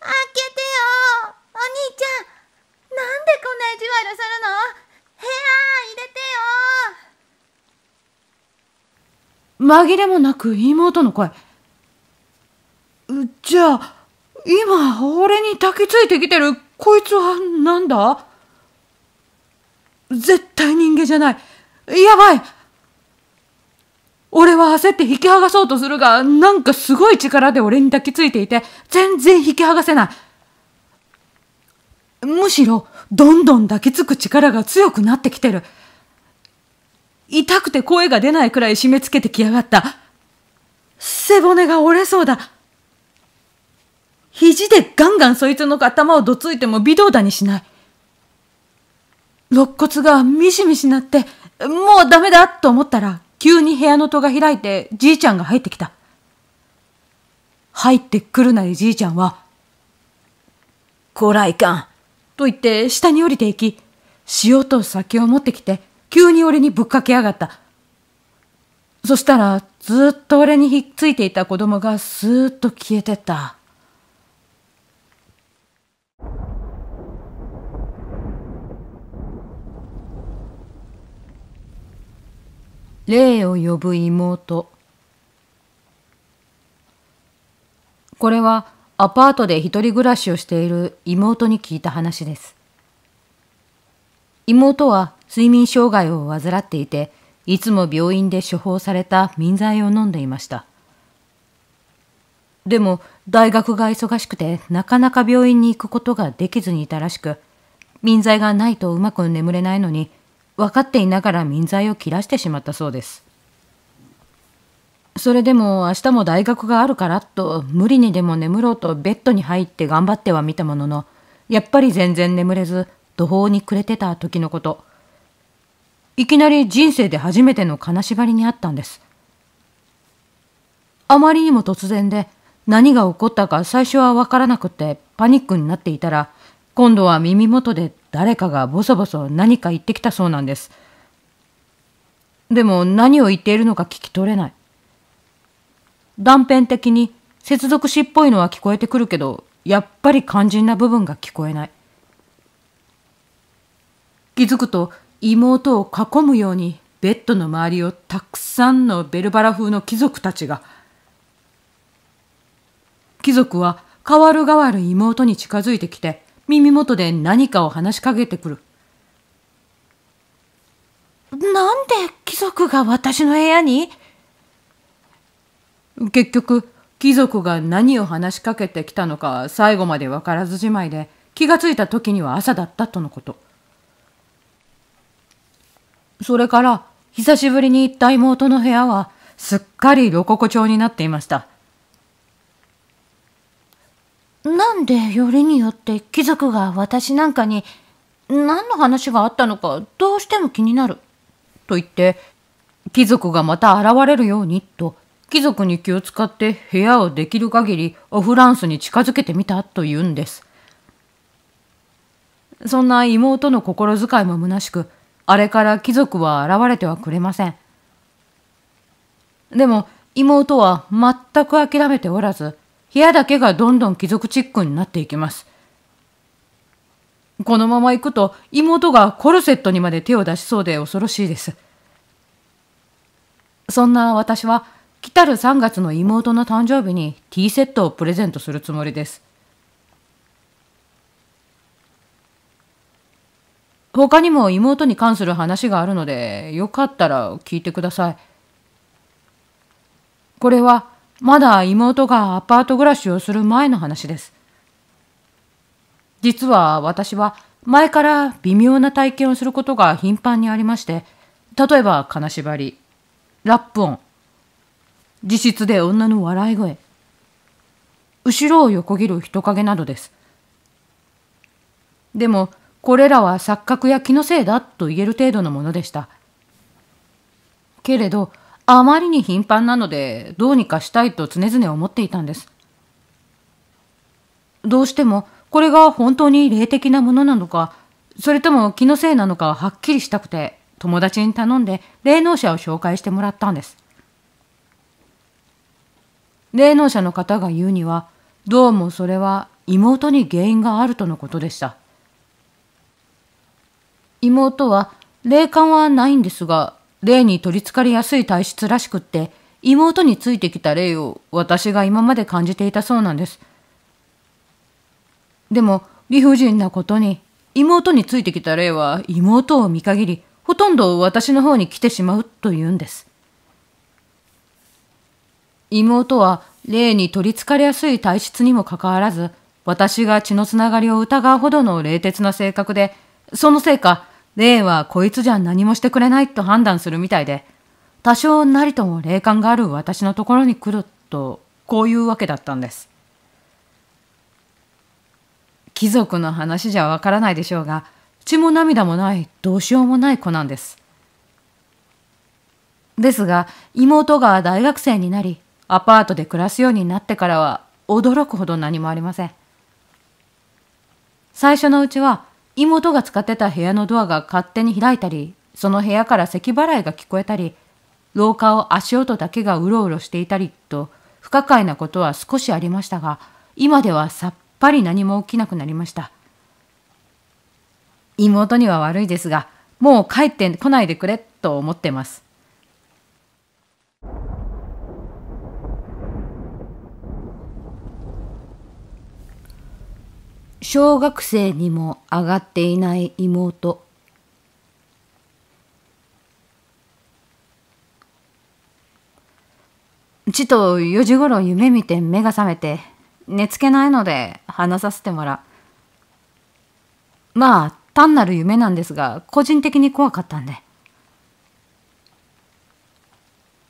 開けてよ。お兄ちゃん、なんでこんな意地悪するの部屋入れてよ。紛れもなく妹の声。じゃあ、今、俺に抱きついてきてる、こいつはなんだ絶対人間じゃない。やばい俺は焦って引き剥がそうとするが、なんかすごい力で俺に抱きついていて、全然引き剥がせない。むしろ、どんどん抱きつく力が強くなってきてる。痛くて声が出ないくらい締め付けてきやがった。背骨が折れそうだ。肘でガンガンそいつの頭をどついても微動だにしない。肋骨がみしみしなって、もうダメだと思ったら、急に部屋の戸が開いてじいちゃんが入ってきた。入ってくるなりじいちゃんは、こらいかん。と言って下に降りていき、塩と酒を持ってきて、急に俺にぶっかけやがった。そしたら、ずっと俺にひっついていた子供がスーッと消えてった。霊を呼ぶ妹これはアパートで一人暮らしをしている妹に聞いた話です妹は睡眠障害を患っていていつも病院で処方された民剤を飲んでいましたでも大学が忙しくてなかなか病院に行くことができずにいたらしく民剤がないとうまく眠れないのに分かっていながら民剤を切らしてしまったそうです。それでも明日も大学があるからと無理にでも眠ろうとベッドに入って頑張ってはみたもののやっぱり全然眠れず途方に暮れてた時のこといきなり人生で初めての金縛りにあったんですあまりにも突然で何が起こったか最初は分からなくてパニックになっていたら今度は耳元で誰かがボソボソ何か言ってきたそうなんです。でも何を言っているのか聞き取れない。断片的に接続詞っぽいのは聞こえてくるけど、やっぱり肝心な部分が聞こえない。気づくと妹を囲むようにベッドの周りをたくさんのベルバラ風の貴族たちが。貴族は代わる代わる妹に近づいてきて、耳元で何かを話しかけてくる。なんで貴族が私の部屋に結局、貴族が何を話しかけてきたのか最後まで分からずじまいで、気がついた時には朝だったとのこと。それから、久しぶりに行った妹の部屋は、すっかりロココ調になっていました。なんでよりによって貴族が私なんかに何の話があったのかどうしても気になる。と言って、貴族がまた現れるようにと、貴族に気を使って部屋をできる限りオフランスに近づけてみたと言うんです。そんな妹の心遣いも虚しく、あれから貴族は現れてはくれません。でも妹は全く諦めておらず、部屋だけがどんどん貴族チックになっていきます。このまま行くと妹がコルセットにまで手を出しそうで恐ろしいです。そんな私は来たる3月の妹の誕生日にティーセットをプレゼントするつもりです。他にも妹に関する話があるのでよかったら聞いてください。これはまだ妹がアパート暮らしをする前の話です。実は私は前から微妙な体験をすることが頻繁にありまして、例えば金縛り、ラップ音、自室で女の笑い声、後ろを横切る人影などです。でも、これらは錯覚や気のせいだと言える程度のものでした。けれど、あまりに頻繁なのでどうにかしたいと常々思っていたんです。どうしてもこれが本当に霊的なものなのか、それとも気のせいなのかはっきりしたくて友達に頼んで霊能者を紹介してもらったんです。霊能者の方が言うにはどうもそれは妹に原因があるとのことでした。妹は霊感はないんですが霊に取りつかりやすい体質らしくって、妹についてきた霊を私が今まで感じていたそうなんです。でも、理不尽なことに、妹についてきた霊は妹を見限り、ほとんど私の方に来てしまうというんです。妹は霊に取りつかれやすい体質にもかかわらず、私が血のつながりを疑うほどの冷徹な性格で、そのせいか、例はこいつじゃ何もしてくれないと判断するみたいで、多少なりとも霊感がある私のところに来ると、こういうわけだったんです。貴族の話じゃわからないでしょうが、血も涙もない、どうしようもない子なんです。ですが、妹が大学生になり、アパートで暮らすようになってからは、驚くほど何もありません。最初のうちは、妹が使ってた部屋のドアが勝手に開いたり、その部屋から咳払いが聞こえたり、廊下を足音だけがうろうろしていたりと、不可解なことは少しありましたが、今ではさっぱり何も起きなくなりました。妹には悪いですが、もう帰ってこないでくれと思ってます。小学生にも上がっていない妹ちと4時ごろ夢見て目が覚めて寝つけないので話させてもらうまあ単なる夢なんですが個人的に怖かったんで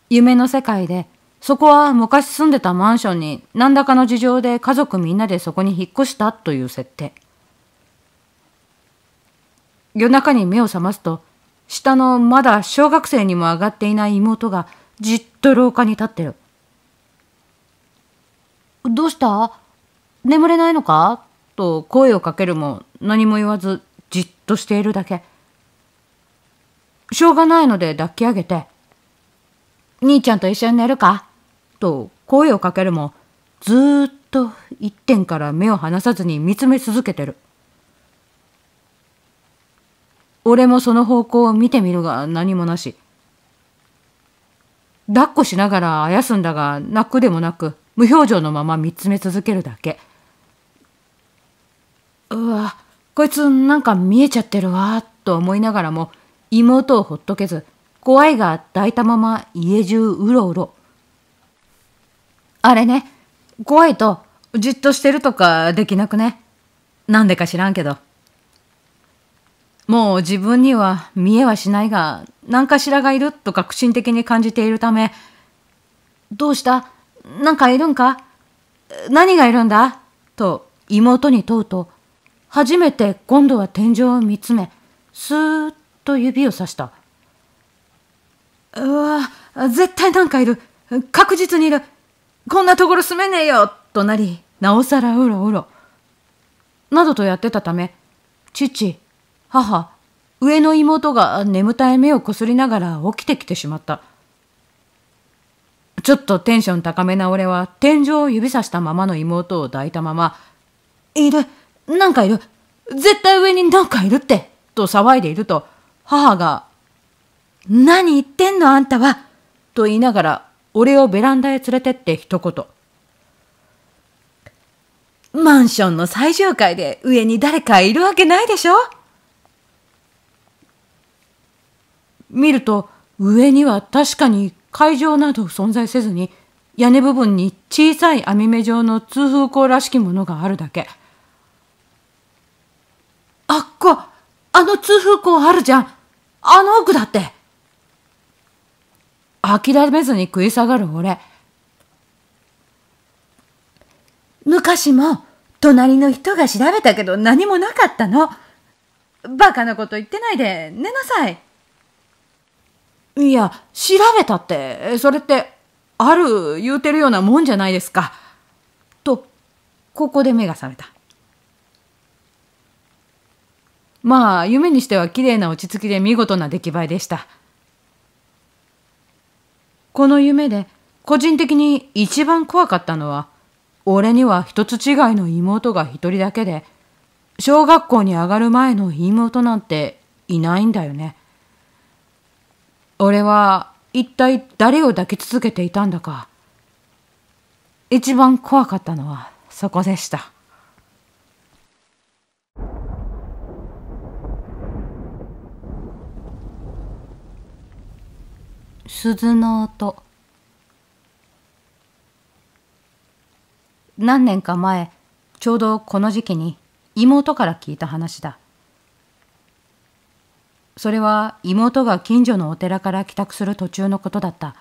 夢の世界でそこは昔住んでたマンションに何らかの事情で家族みんなでそこに引っ越したという設定。夜中に目を覚ますと、下のまだ小学生にも上がっていない妹がじっと廊下に立ってる。どうした眠れないのかと声をかけるも何も言わずじっとしているだけ。しょうがないので抱き上げて、兄ちゃんと一緒に寝るかと声をかけるも、ずっと一点から目を離さずに見つめ続けてる。俺もその方向を見てみるが何もなし。抱っこしながらあやすんだが泣くでもなく無表情のまま見つめ続けるだけ。うわ、こいつなんか見えちゃってるわ、と思いながらも妹をほっとけず怖いが抱いたまま家中うろうろ。あれね、怖いと、じっとしてるとかできなくね。なんでか知らんけど。もう自分には見えはしないが、何かしらがいると確信的に感じているため、どうしたなんかいるんか何がいるんだと妹に問うと、初めて今度は天井を見つめ、スーッと指をさした。うわ絶対なんかいる。確実にいる。こんなところ住めねえよとなり、なおさらうろうろ。などとやってたため、父、母、上の妹が眠たい目をこすりながら起きてきてしまった。ちょっとテンション高めな俺は天井を指さしたままの妹を抱いたまま、いる、なんかいる、絶対上になんかいるって、と騒いでいると、母が、何言ってんのあんたは、と言いながら俺をベランダへ連れてって一言。マンションの最上階で上に誰かいるわけないでしょ見ると上には確かに会場など存在せずに屋根部分に小さい網目状の通風口らしきものがあるだけ。あっこ、あの通風口あるじゃん。あの奥だって。諦めずに食い下がる俺。昔も隣の人が調べたけど何もなかったの。バカなこと言ってないで寝なさい。いや、調べたって、それって、ある言うてるようなもんじゃないですか。と、ここで目が覚めた。まあ、夢にしては綺麗な落ち着きで見事な出来栄えでした。この夢で個人的に一番怖かったのは、俺には一つ違いの妹が一人だけで、小学校に上がる前の妹なんていないんだよね。俺は一体誰を抱き続けていたんだか。一番怖かったのはそこでした。鈴の音何年か前ちょうどこの時期に妹から聞いた話だそれは妹が近所のお寺から帰宅する途中のことだった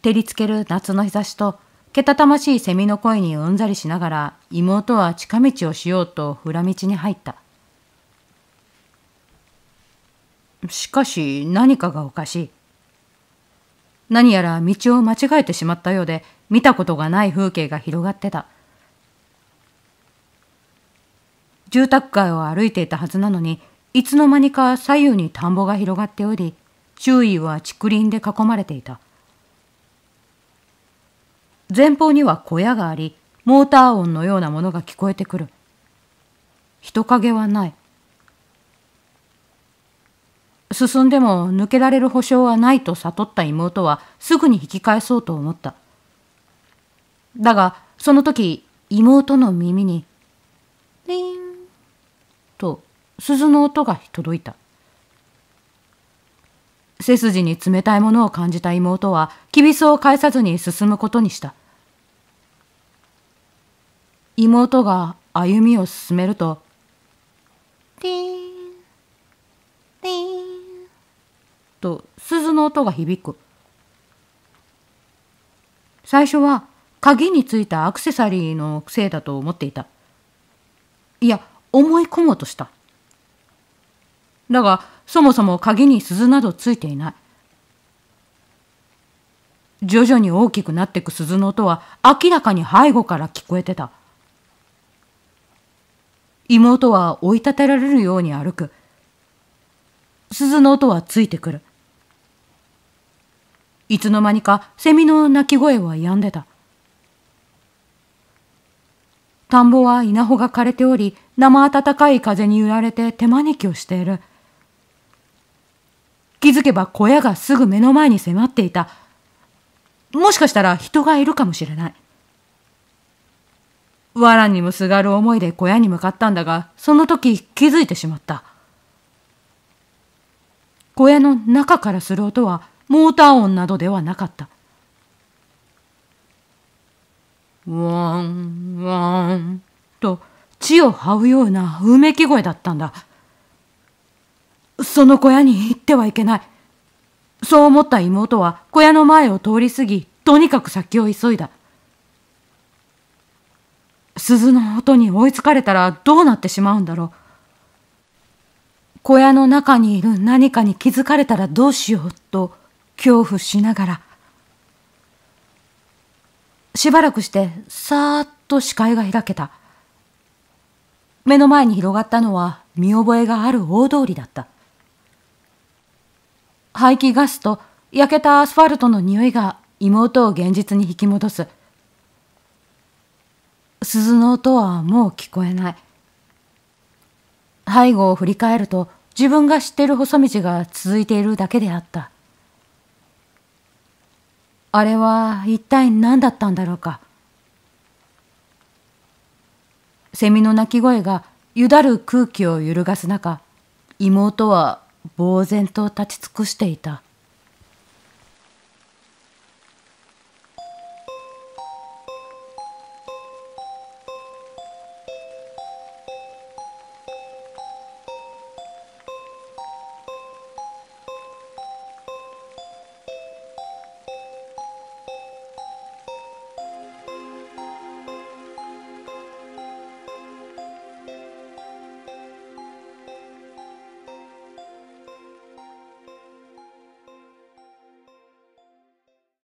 照りつける夏の日差しとけたたましいセミの声にうんざりしながら妹は近道をしようと裏道に入ったしかし何かがおかしい。何やら道を間違えてしまったようで見たことがない風景が広がってた。住宅街を歩いていたはずなのにいつの間にか左右に田んぼが広がっており周囲は竹林で囲まれていた前方には小屋がありモーター音のようなものが聞こえてくる人影はない進んでも抜けられる保証はないと悟った妹はすぐに引き返そうと思った。だが、その時、妹の耳に、リンと鈴の音が届いた。背筋に冷たいものを感じた妹は、きびを返さずに進むことにした。妹が歩みを進めると、リン、リン、と鈴の音が響く最初は鍵についたアクセサリーのせいだと思っていたいや思い込もうとしただがそもそも鍵に鈴などついていない徐々に大きくなっていく鈴の音は明らかに背後から聞こえてた妹は追い立てられるように歩く鈴の音はついてくるいつの間にかセミの鳴き声は止んでた。田んぼは稲穂が枯れており、生暖かい風に揺られて手招きをしている。気づけば小屋がすぐ目の前に迫っていた。もしかしたら人がいるかもしれない。わらにもすがる思いで小屋に向かったんだが、その時気づいてしまった。小屋の中からする音は、モーター音などではなかったワンワンと地を這うようなうめき声だったんだその小屋に行ってはいけないそう思った妹は小屋の前を通り過ぎとにかく先を急いだ鈴の音に追いつかれたらどうなってしまうんだろう小屋の中にいる何かに気づかれたらどうしようと恐怖しながらしばらくしてさーっと視界が開けた目の前に広がったのは見覚えがある大通りだった排気ガスと焼けたアスファルトの匂いが妹を現実に引き戻す鈴の音はもう聞こえない背後を振り返ると自分が知ってる細道が続いているだけであったあれは一体何だったんだろうか。セミの鳴き声がゆだる空気を揺るがす中、妹は呆然と立ち尽くしていた。